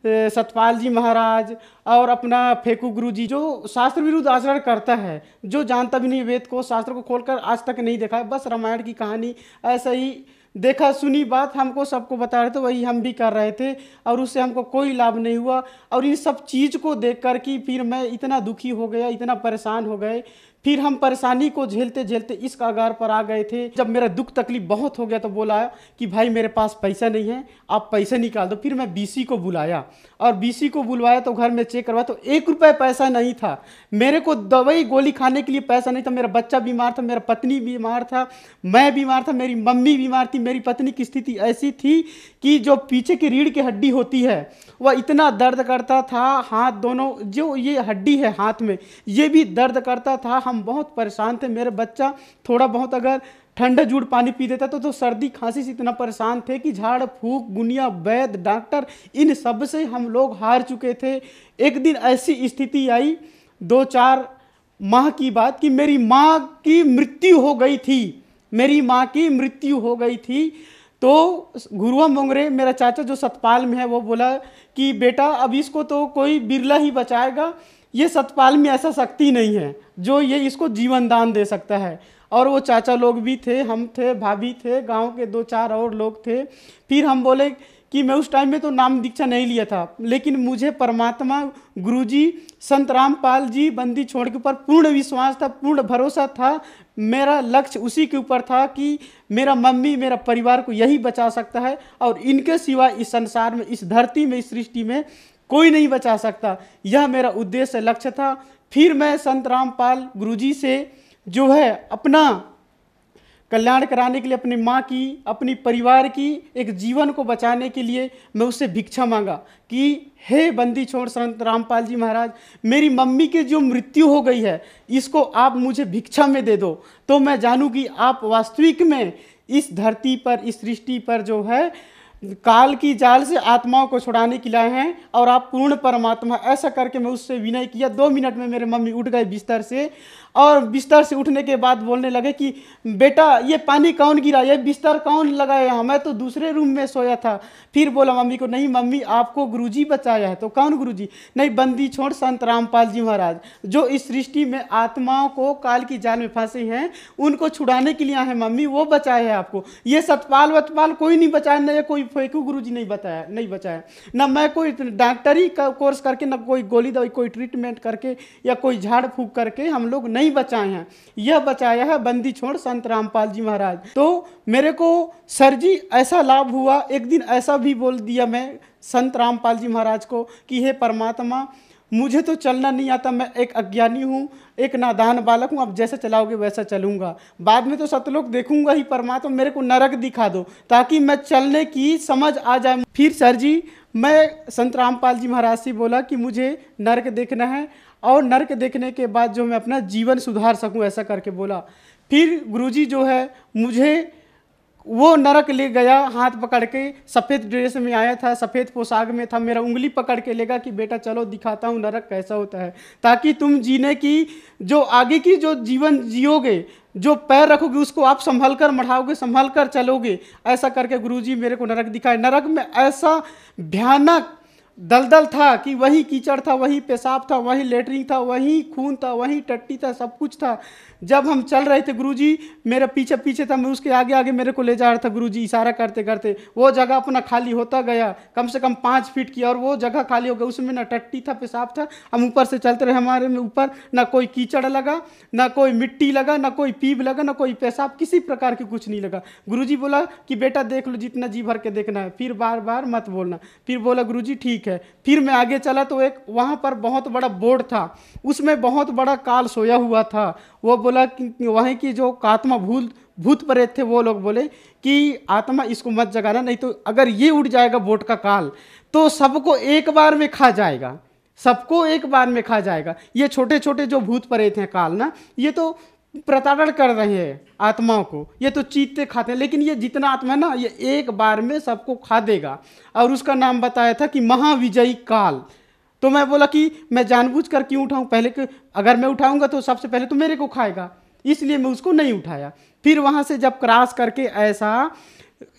सतपाल जी महाराज और अपना फेकू गुरु जी जो शास्त्र विरुद्ध आचरण करता है जो जानता भी नहीं वेद को शास्त्र को खोलकर आज तक नहीं देखा है बस रामायण की कहानी ऐसा ही देखा सुनी बात हमको सबको बता रहे थे वही हम भी कर रहे थे और उससे हमको कोई लाभ नहीं हुआ और इन सब चीज़ को देख कर कि फिर मैं इतना दुखी हो गया इतना परेशान हो गए फिर हम परेशानी को झेलते झेलते इस कागार पर आ गए थे जब मेरा दुख तकलीफ बहुत हो गया तो बोला कि भाई मेरे पास पैसा नहीं है आप पैसे निकाल दो फिर मैं बीसी को बुलाया और बीसी को बुलवाया तो घर में चेक करवाया तो एक रुपये पैसा नहीं था मेरे को दवाई गोली खाने के लिए पैसा नहीं था मेरा बच्चा बीमार था मेरा पत्नी बीमार था मैं बीमार था मेरी मम्मी बीमार थी मेरी पत्नी की स्थिति ऐसी थी कि जो पीछे की रीढ़ की हड्डी होती है वह इतना दर्द करता था हाथ दोनों जो ये हड्डी है हाथ में ये भी दर्द करता था हम हम बहुत परेशान थे मेरे बच्चा थोड़ा बहुत अगर ठंडा जूड़ पानी पी देता तो, तो सर्दी खांसी से इतना परेशान थे कि झाड़ फूक गुनिया वैद डॉक्टर इन सब से हम लोग हार चुके थे एक दिन ऐसी स्थिति आई दो चार माह की बात कि मेरी माँ की मृत्यु हो गई थी मेरी माँ की मृत्यु हो गई थी तो गुरुआ मोंगरे मेरा चाचा जो सतपाल में है वो बोला कि बेटा अब इसको तो कोई बिरला ही बचाएगा ये सतपाल में ऐसा शक्ति नहीं है जो ये इसको जीवन दान दे सकता है और वो चाचा लोग भी थे हम थे भाभी थे गांव के दो चार और लोग थे फिर हम बोले कि मैं उस टाइम में तो नाम दीक्षा नहीं लिया था लेकिन मुझे परमात्मा गुरुजी संत रामपाल जी बंदी छोड़ के ऊपर पूर्ण विश्वास था पूर्ण भरोसा था मेरा लक्ष्य उसी के ऊपर था कि मेरा मम्मी मेरा परिवार को यही बचा सकता है और इनके सिवा इस संसार में इस धरती में इस सृष्टि में कोई नहीं बचा सकता यह मेरा उद्देश्य लक्ष्य था फिर मैं संत रामपाल गुरु से जो है अपना कल्याण कराने के लिए अपनी माँ की अपनी परिवार की एक जीवन को बचाने के लिए मैं उससे भिक्षा मांगा कि हे बंदी छोड़ संत रामपाल जी महाराज मेरी मम्मी की जो मृत्यु हो गई है इसको आप मुझे भिक्षा में दे दो तो मैं जानूँ कि आप वास्तविक में इस धरती पर इस सृष्टि पर जो है काल की जाल से आत्माओं को छुड़ाने के लिए हैं और आप पूर्ण परमात्मा ऐसा करके मैं उससे विनय किया दो मिनट में मेरे मम्मी उठ गए बिस्तर से और बिस्तर से उठने के बाद बोलने लगे कि बेटा ये पानी कौन गिरा ये बिस्तर कौन लगाया मैं तो दूसरे रूम में सोया था फिर बोला मम्मी को नहीं मम्मी आपको गुरुजी बचाया है तो कौन गुरुजी नहीं बंदी छोड़ संत रामपाल जी महाराज जो इस सृष्टि में आत्माओं को काल की जाल में फंसे हैं उनको छुड़ाने के लिए आए हैं मम्मी वो बचाए हैं आपको ये सतपाल वतपाल कोई नहीं बचाया न कोई फेंकू गुरु जी नहीं बताया नहीं बचाया न मैं कोई डॉक्टरी का कोर्स करके न कोई गोली दवाई कोई ट्रीटमेंट करके या कोई झाड़ फूक करके हम लोग नहीं नहीं बचाए हैं यह बचाया है बंदी छोड़ संत रामपाल जी महाराज तो मेरे को सर जी ऐसा लाभ हुआ एक दिन ऐसा भी बोल दिया मैं संत रामपाल जी महाराज को कि हे परमात्मा मुझे तो चलना नहीं आता मैं एक अज्ञानी हूँ एक नादान बालक हूँ अब जैसा चलाओगे वैसा चलूँगा बाद में तो सतलोक देखूंगा ही परमात्मा मेरे को नरक दिखा दो ताकि मैं चलने की समझ आ जाए फिर सर जी मैं संत रामपाल जी महाराज से बोला कि मुझे नरक देखना है और नर्क देखने के बाद जो मैं अपना जीवन सुधार सकूं ऐसा करके बोला फिर गुरुजी जो है मुझे वो नरक ले गया हाथ पकड़ के सफ़ेद ड्रेस में आया था सफ़ेद पोशाक में था मेरा उंगली पकड़ के लेगा कि बेटा चलो दिखाता हूँ नरक कैसा होता है ताकि तुम जीने की जो आगे की जो जीवन जियोगे जो पैर रखोगे उसको आप संभल कर मढ़ाओगे संभल कर चलोगे ऐसा करके गुरुजी मेरे को नरक दिखाए नरक में ऐसा भयानक दलदल था कि वही कीचड़ था वही पेशाब था वही लेटरिन था वही खून था वही टट्टी था सब कुछ था जब हम चल रहे थे गुरुजी मेरे पीछे पीछे था मैं उसके आगे आगे मेरे को ले जा रहा था गुरुजी इशारा करते करते वो जगह अपना खाली होता गया कम से कम पाँच फीट की और वो जगह खाली हो गई उसमें ना टट्टी था पेशाब था हम ऊपर से चलते रहे हमारे में ऊपर ना कोई कीचड़ लगा ना कोई मिट्टी लगा ना कोई पीप लगा ना कोई पेशाब किसी प्रकार की कुछ नहीं लगा गुरु बोला कि बेटा देख लो जितना जी भर के देखना है फिर बार बार मत बोलना फिर बोला गुरु ठीक है फिर मैं आगे चला तो एक वहाँ पर बहुत बड़ा बोर्ड था उसमें बहुत बड़ा काल सोया हुआ था वो बोला कि वहीं की जो आत्मा भूत भूत प्रेत थे वो लोग बोले कि आत्मा इसको मत जगाना नहीं तो अगर ये उठ जाएगा वोट का काल तो सबको एक बार में खा जाएगा सबको एक बार में खा जाएगा ये छोटे छोटे जो भूत प्रेत हैं काल ना ये तो प्रताड़न कर रहे हैं आत्माओं को ये तो चीतते खाते हैं लेकिन ये जितना आत्मा है ना ये एक बार में सबको खा देगा और उसका नाम बताया था कि महाविजयी काल तो मैं बोला कि मैं जानबूझ कर क्यों उठाऊँ पहले अगर मैं उठाऊँगा तो सबसे पहले तो मेरे को खाएगा इसलिए मैं उसको नहीं उठाया फिर वहाँ से जब क्रॉस करके ऐसा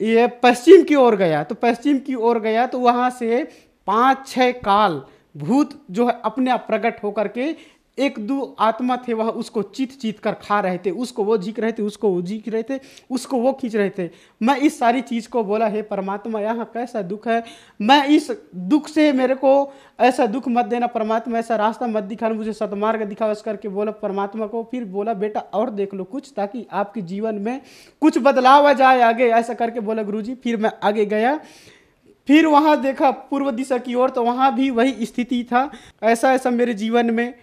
ये पश्चिम की ओर गया तो पश्चिम की ओर गया तो वहाँ से पाँच छः काल भूत जो है अपने आप प्रकट होकर के एक दो आत्मा थे वह उसको चीत चीत कर खा रहे थे उसको वो झीक रहे थे उसको वो झीक रहे थे उसको वो खींच रहे थे मैं इस सारी चीज़ को बोला हे परमात्मा यहाँ कैसा दुख है मैं इस दुख से मेरे को ऐसा दुख मत देना परमात्मा ऐसा रास्ता मत दिखाना मुझे सतमार्ग दिखा उस करके बोला परमात्मा को फिर बोला बेटा और देख लो कुछ ताकि आपके जीवन में कुछ बदलाव आ जाए आगे ऐसा करके बोला गुरु फिर मैं आगे गया फिर वहाँ देखा पूर्व दिशा की ओर तो वहाँ भी वही स्थिति था ऐसा ऐसा मेरे जीवन में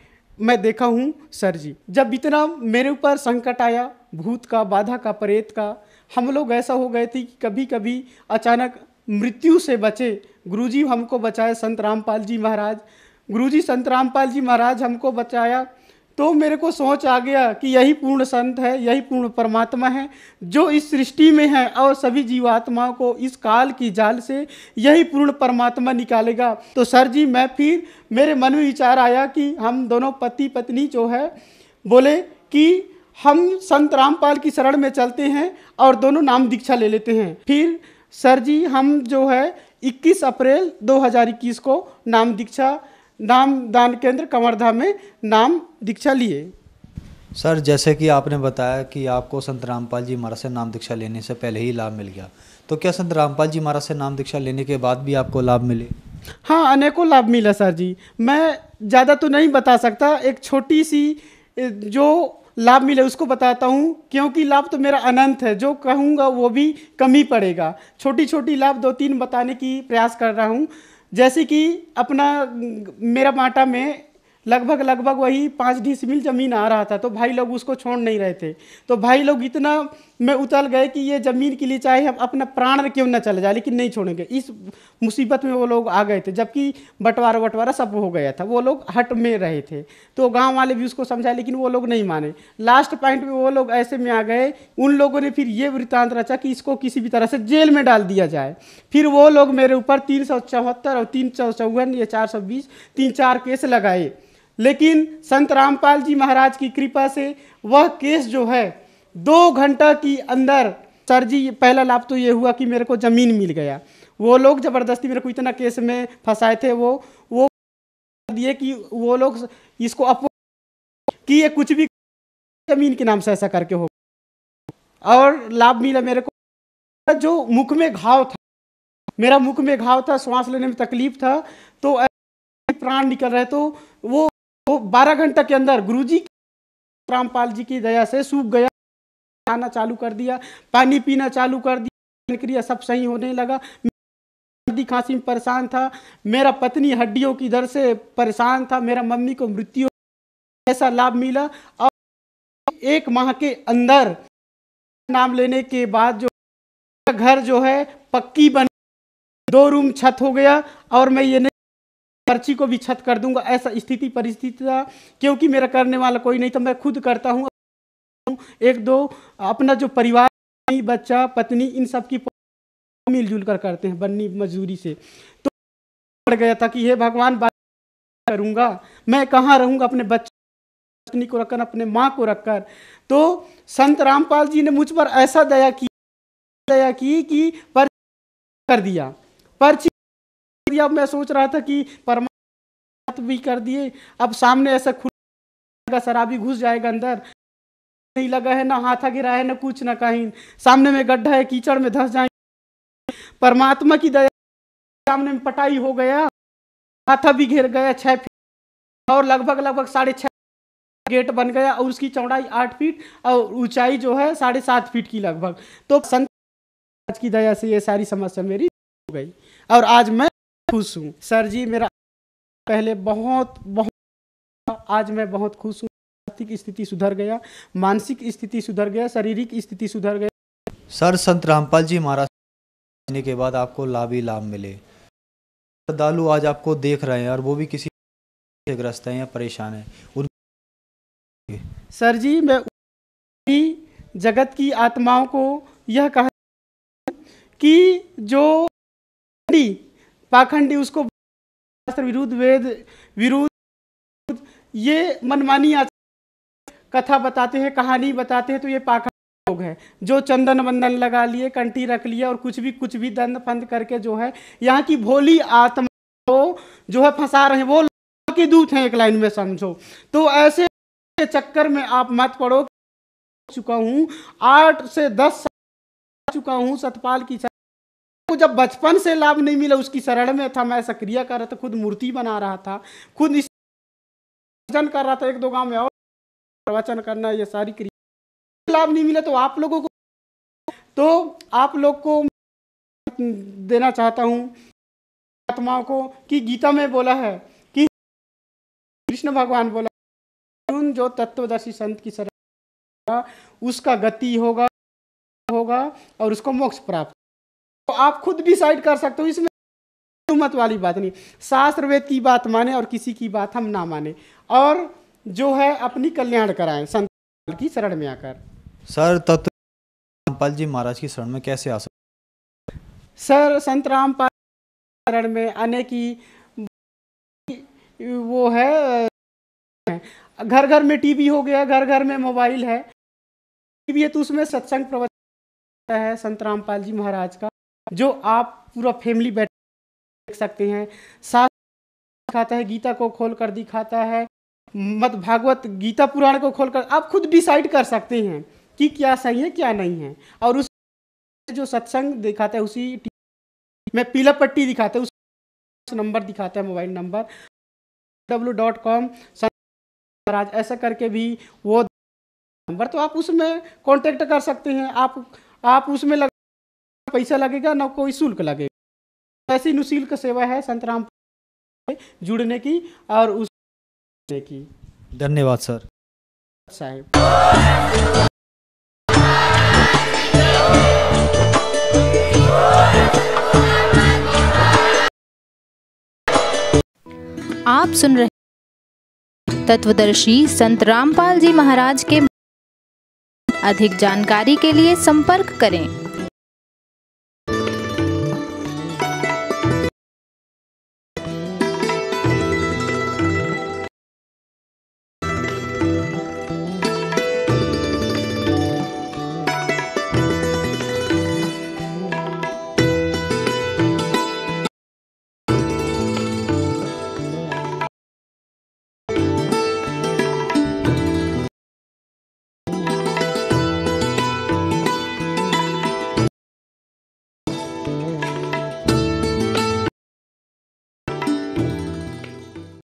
मैं देखा हूँ सर जी जब इतना मेरे ऊपर संकट आया भूत का बाधा का प्रेत का हम लोग ऐसा हो गए थे कि कभी कभी अचानक मृत्यु से बचे गुरुजी हमको बचाए संत रामपाल जी महाराज गुरुजी संत रामपाल जी महाराज हमको बचाया तो मेरे को सोच आ गया कि यही पूर्ण संत है यही पूर्ण परमात्मा है जो इस सृष्टि में है और सभी जीवात्माओं को इस काल की जाल से यही पूर्ण परमात्मा निकालेगा तो सर जी मैं फिर मेरे मन में विचार आया कि हम दोनों पति पत्नी जो है बोले कि हम संत रामपाल की शरण में चलते हैं और दोनों नाम दीक्षा ले लेते हैं फिर सर जी हम जो है 21 अप्रैल 2021 को नाम दीक्षा नाम दान केंद्र कंवर्धा में नाम दीक्षा लिए सर जैसे कि आपने बताया कि आपको संत रामपाल जी महाराज से नाम दीक्षा लेने से पहले ही लाभ मिल गया तो क्या संत रामपाल जी महाराज से नाम दीक्षा लेने के बाद भी आपको लाभ मिले हाँ अनेकों लाभ मिला सर जी मैं ज़्यादा तो नहीं बता सकता एक छोटी सी जो लाभ मिले उसको बताता हूँ क्योंकि लाभ तो मेरा अनंत है जो कहूँगा वो भी कम ही पड़ेगा छोटी छोटी लाभ दो तीन बताने की प्रयास कर रहा हूँ जैसे कि अपना मेरा माटा में लगभग लगभग वही पाँच डिसमिल ज़मीन आ रहा था तो भाई लोग उसको छोड़ नहीं रहे थे तो भाई लोग इतना में उतर गए कि ये ज़मीन के लिए चाहे हम अपना प्राण क्यों ना चले जाए लेकिन नहीं छोड़ेंगे इस मुसीबत में वो लोग आ गए थे जबकि बंटवारा बंटवारा सब हो गया था वो लोग हट में रहे थे तो गाँव वाले भी उसको समझाए लेकिन वो लोग नहीं माने लास्ट पॉइंट में वो लोग ऐसे में आ गए उन लोगों ने फिर ये वृत्तांत रचा कि इसको किसी भी तरह से जेल में डाल दिया जाए फिर वो लोग मेरे ऊपर तीन सौ चौहत्तर और तीन सौ चौवन चार सौ बीस तीन चार केस लगाए लेकिन संत रामपाल जी महाराज की कृपा से वह केस जो है दो घंटा के अंदर सर जी पहला लाभ तो ये हुआ कि मेरे को ज़मीन मिल गया वो लोग ज़बरदस्ती मेरे को इतना केस में फंसाए थे वो वो दिए कि वो लोग इसको अपो कि ये कुछ भी ज़मीन के नाम से ऐसा करके हो और लाभ मिला मेरे को जो मुख में घाव था मेरा मुख में घाव था सांस लेने में तकलीफ था तो प्राण निकल रहे तो वो वो बारह घंटा के अंदर गुरुजी रामपाल जी की दया से सूख गया खाना चालू कर दिया पानी पीना चालू कर दिया क्रिया सब सही होने लगा सर्दी खांसी में परेशान था मेरा पत्नी हड्डियों की दर से परेशान था मेरा मम्मी को मृत्यु ऐसा लाभ मिला और एक माह के अंदर नाम लेने के बाद जो घर जो है पक्की बन दो रूम छत हो गया और मैं ये नहीं पर्ची को भी छत कर दूंगा ऐसा स्थिति परिस्थिति था क्योंकि मेरा करने वाला कोई नहीं था मैं खुद करता हूँ एक दो अपना जो परिवार बच्चा पत्नी इन सब की मिलजुल कर करते हैं बन्नी मजदूरी से तो पड़ गया था कि हे भगवान करूँगा मैं कहाँ रहूँगा अपने बच्चे पत्नी को रखकर अपने माँ को रखकर तो संत रामपाल जी ने मुझ पर ऐसा दया की दया की कि पर कर दिया पर्ची दूसरी अब मैं सोच रहा था कि परमात्मा भी कर दिए अब सामने ऐसा खुला शराबी घुस जाएगा अंदर नहीं लगा है ना हाथा गिरा है ना कुछ ना कहीं सामने में गड्ढा है कीचड़ में धस जाएंगे परमात्मा की दया सामने में पटाई हो गया हाथा भी घेर गया छह फीट और लगभग लगभग साढ़े छह गेट बन गया और उसकी चौड़ाई आठ फीट और ऊंचाई जो है साढ़े सात फीट की लगभग तो संत की दया से ये सारी समस्या मेरी हो गई और आज मैं खुश हूँ सर जी मेरा पहले बहुत बहुत आज मैं बहुत खुश हूँ आर्थिक स्थिति सुधर गया मानसिक स्थिति सुधर गया शारीरिक स्थिति सुधर गया सर संत रामपाल जी महाराज के बाद आपको लाभ ही लाभ मिले श्रद्धालु आज आपको देख रहे हैं और वो भी किसी से ग्रस्त हैं या परेशान हैं उन सर जी मैं जगत की आत्माओं को यह कहा कि जो पाखंडी उसको विरुद्ध वेद विरुद्ध ये मनमानी कथा बताते हैं कहानी बताते हैं तो ये पाखंड लोग हैं जो चंदन वंदन लगा लिए कंटी रख लिए और कुछ भी कुछ भी दंद फंद करके जो है यहाँ की भोली आत्मा को जो है फंसा रहे हैं वो के दूत हैं एक लाइन में समझो तो ऐसे चक्कर में आप मत पड़ो चुका हूँ आठ से दस चुका हूँ सतपाल की को जब बचपन से लाभ नहीं मिला उसकी शरण में था मैं सक्रिय कर रहा था खुद मूर्ति बना रहा था खुद इस कर रहा था एक दो गांव में और प्रवचन करना ये सारी क्रिया लाभ नहीं मिला तो आप लोगों को तो आप लोग को देना चाहता हूँ आत्माओं को कि गीता में बोला है कि कृष्ण भगवान बोला जो तत्वदर्शी संत की शरण उसका गति होगा होगा और उसको मोक्ष प्राप्त तो आप खुद डिसाइड कर सकते हो इसमें मत वाली बात नहीं शास्त्र वेद की बात माने और किसी की बात हम ना माने और जो है अपनी कल्याण कराएं संत की शरण में आकर सर तत्व रामपाल जी महाराज की शरण में कैसे आ सकते सर संत रामपाल शरण में आने की वो है घर घर में टीवी हो गया घर घर में मोबाइल है टीवी है तो उसमें सत्संग प्रवचन है संत रामपाल जी महाराज का जो आप पूरा फैमिली बैठ देख सकते हैं साथ दिखाता है गीता को खोल कर दिखाता है मत भागवत गीता पुराण को खोल कर आप खुद डिसाइड कर सकते हैं कि क्या सही है क्या नहीं है और उस जो सत्संग दिखाता है उसी में पीला पट्टी दिखाता है उस नंबर दिखाता है mobile number W dot com महाराज ऐसा करके भी वो नंबर तो आप उसमें कांटेक्ट कर सकते हैं आप आप उसमें लग पैसा लगेगा ना कोई शुल्क लगेगा ऐसी निःशुल्क सेवा है संतराम जुड़ने की और उस की धन्यवाद सर साहेब आप सुन रहे तत्वदर्शी संत रामपाल जी महाराज के अधिक जानकारी के लिए संपर्क करें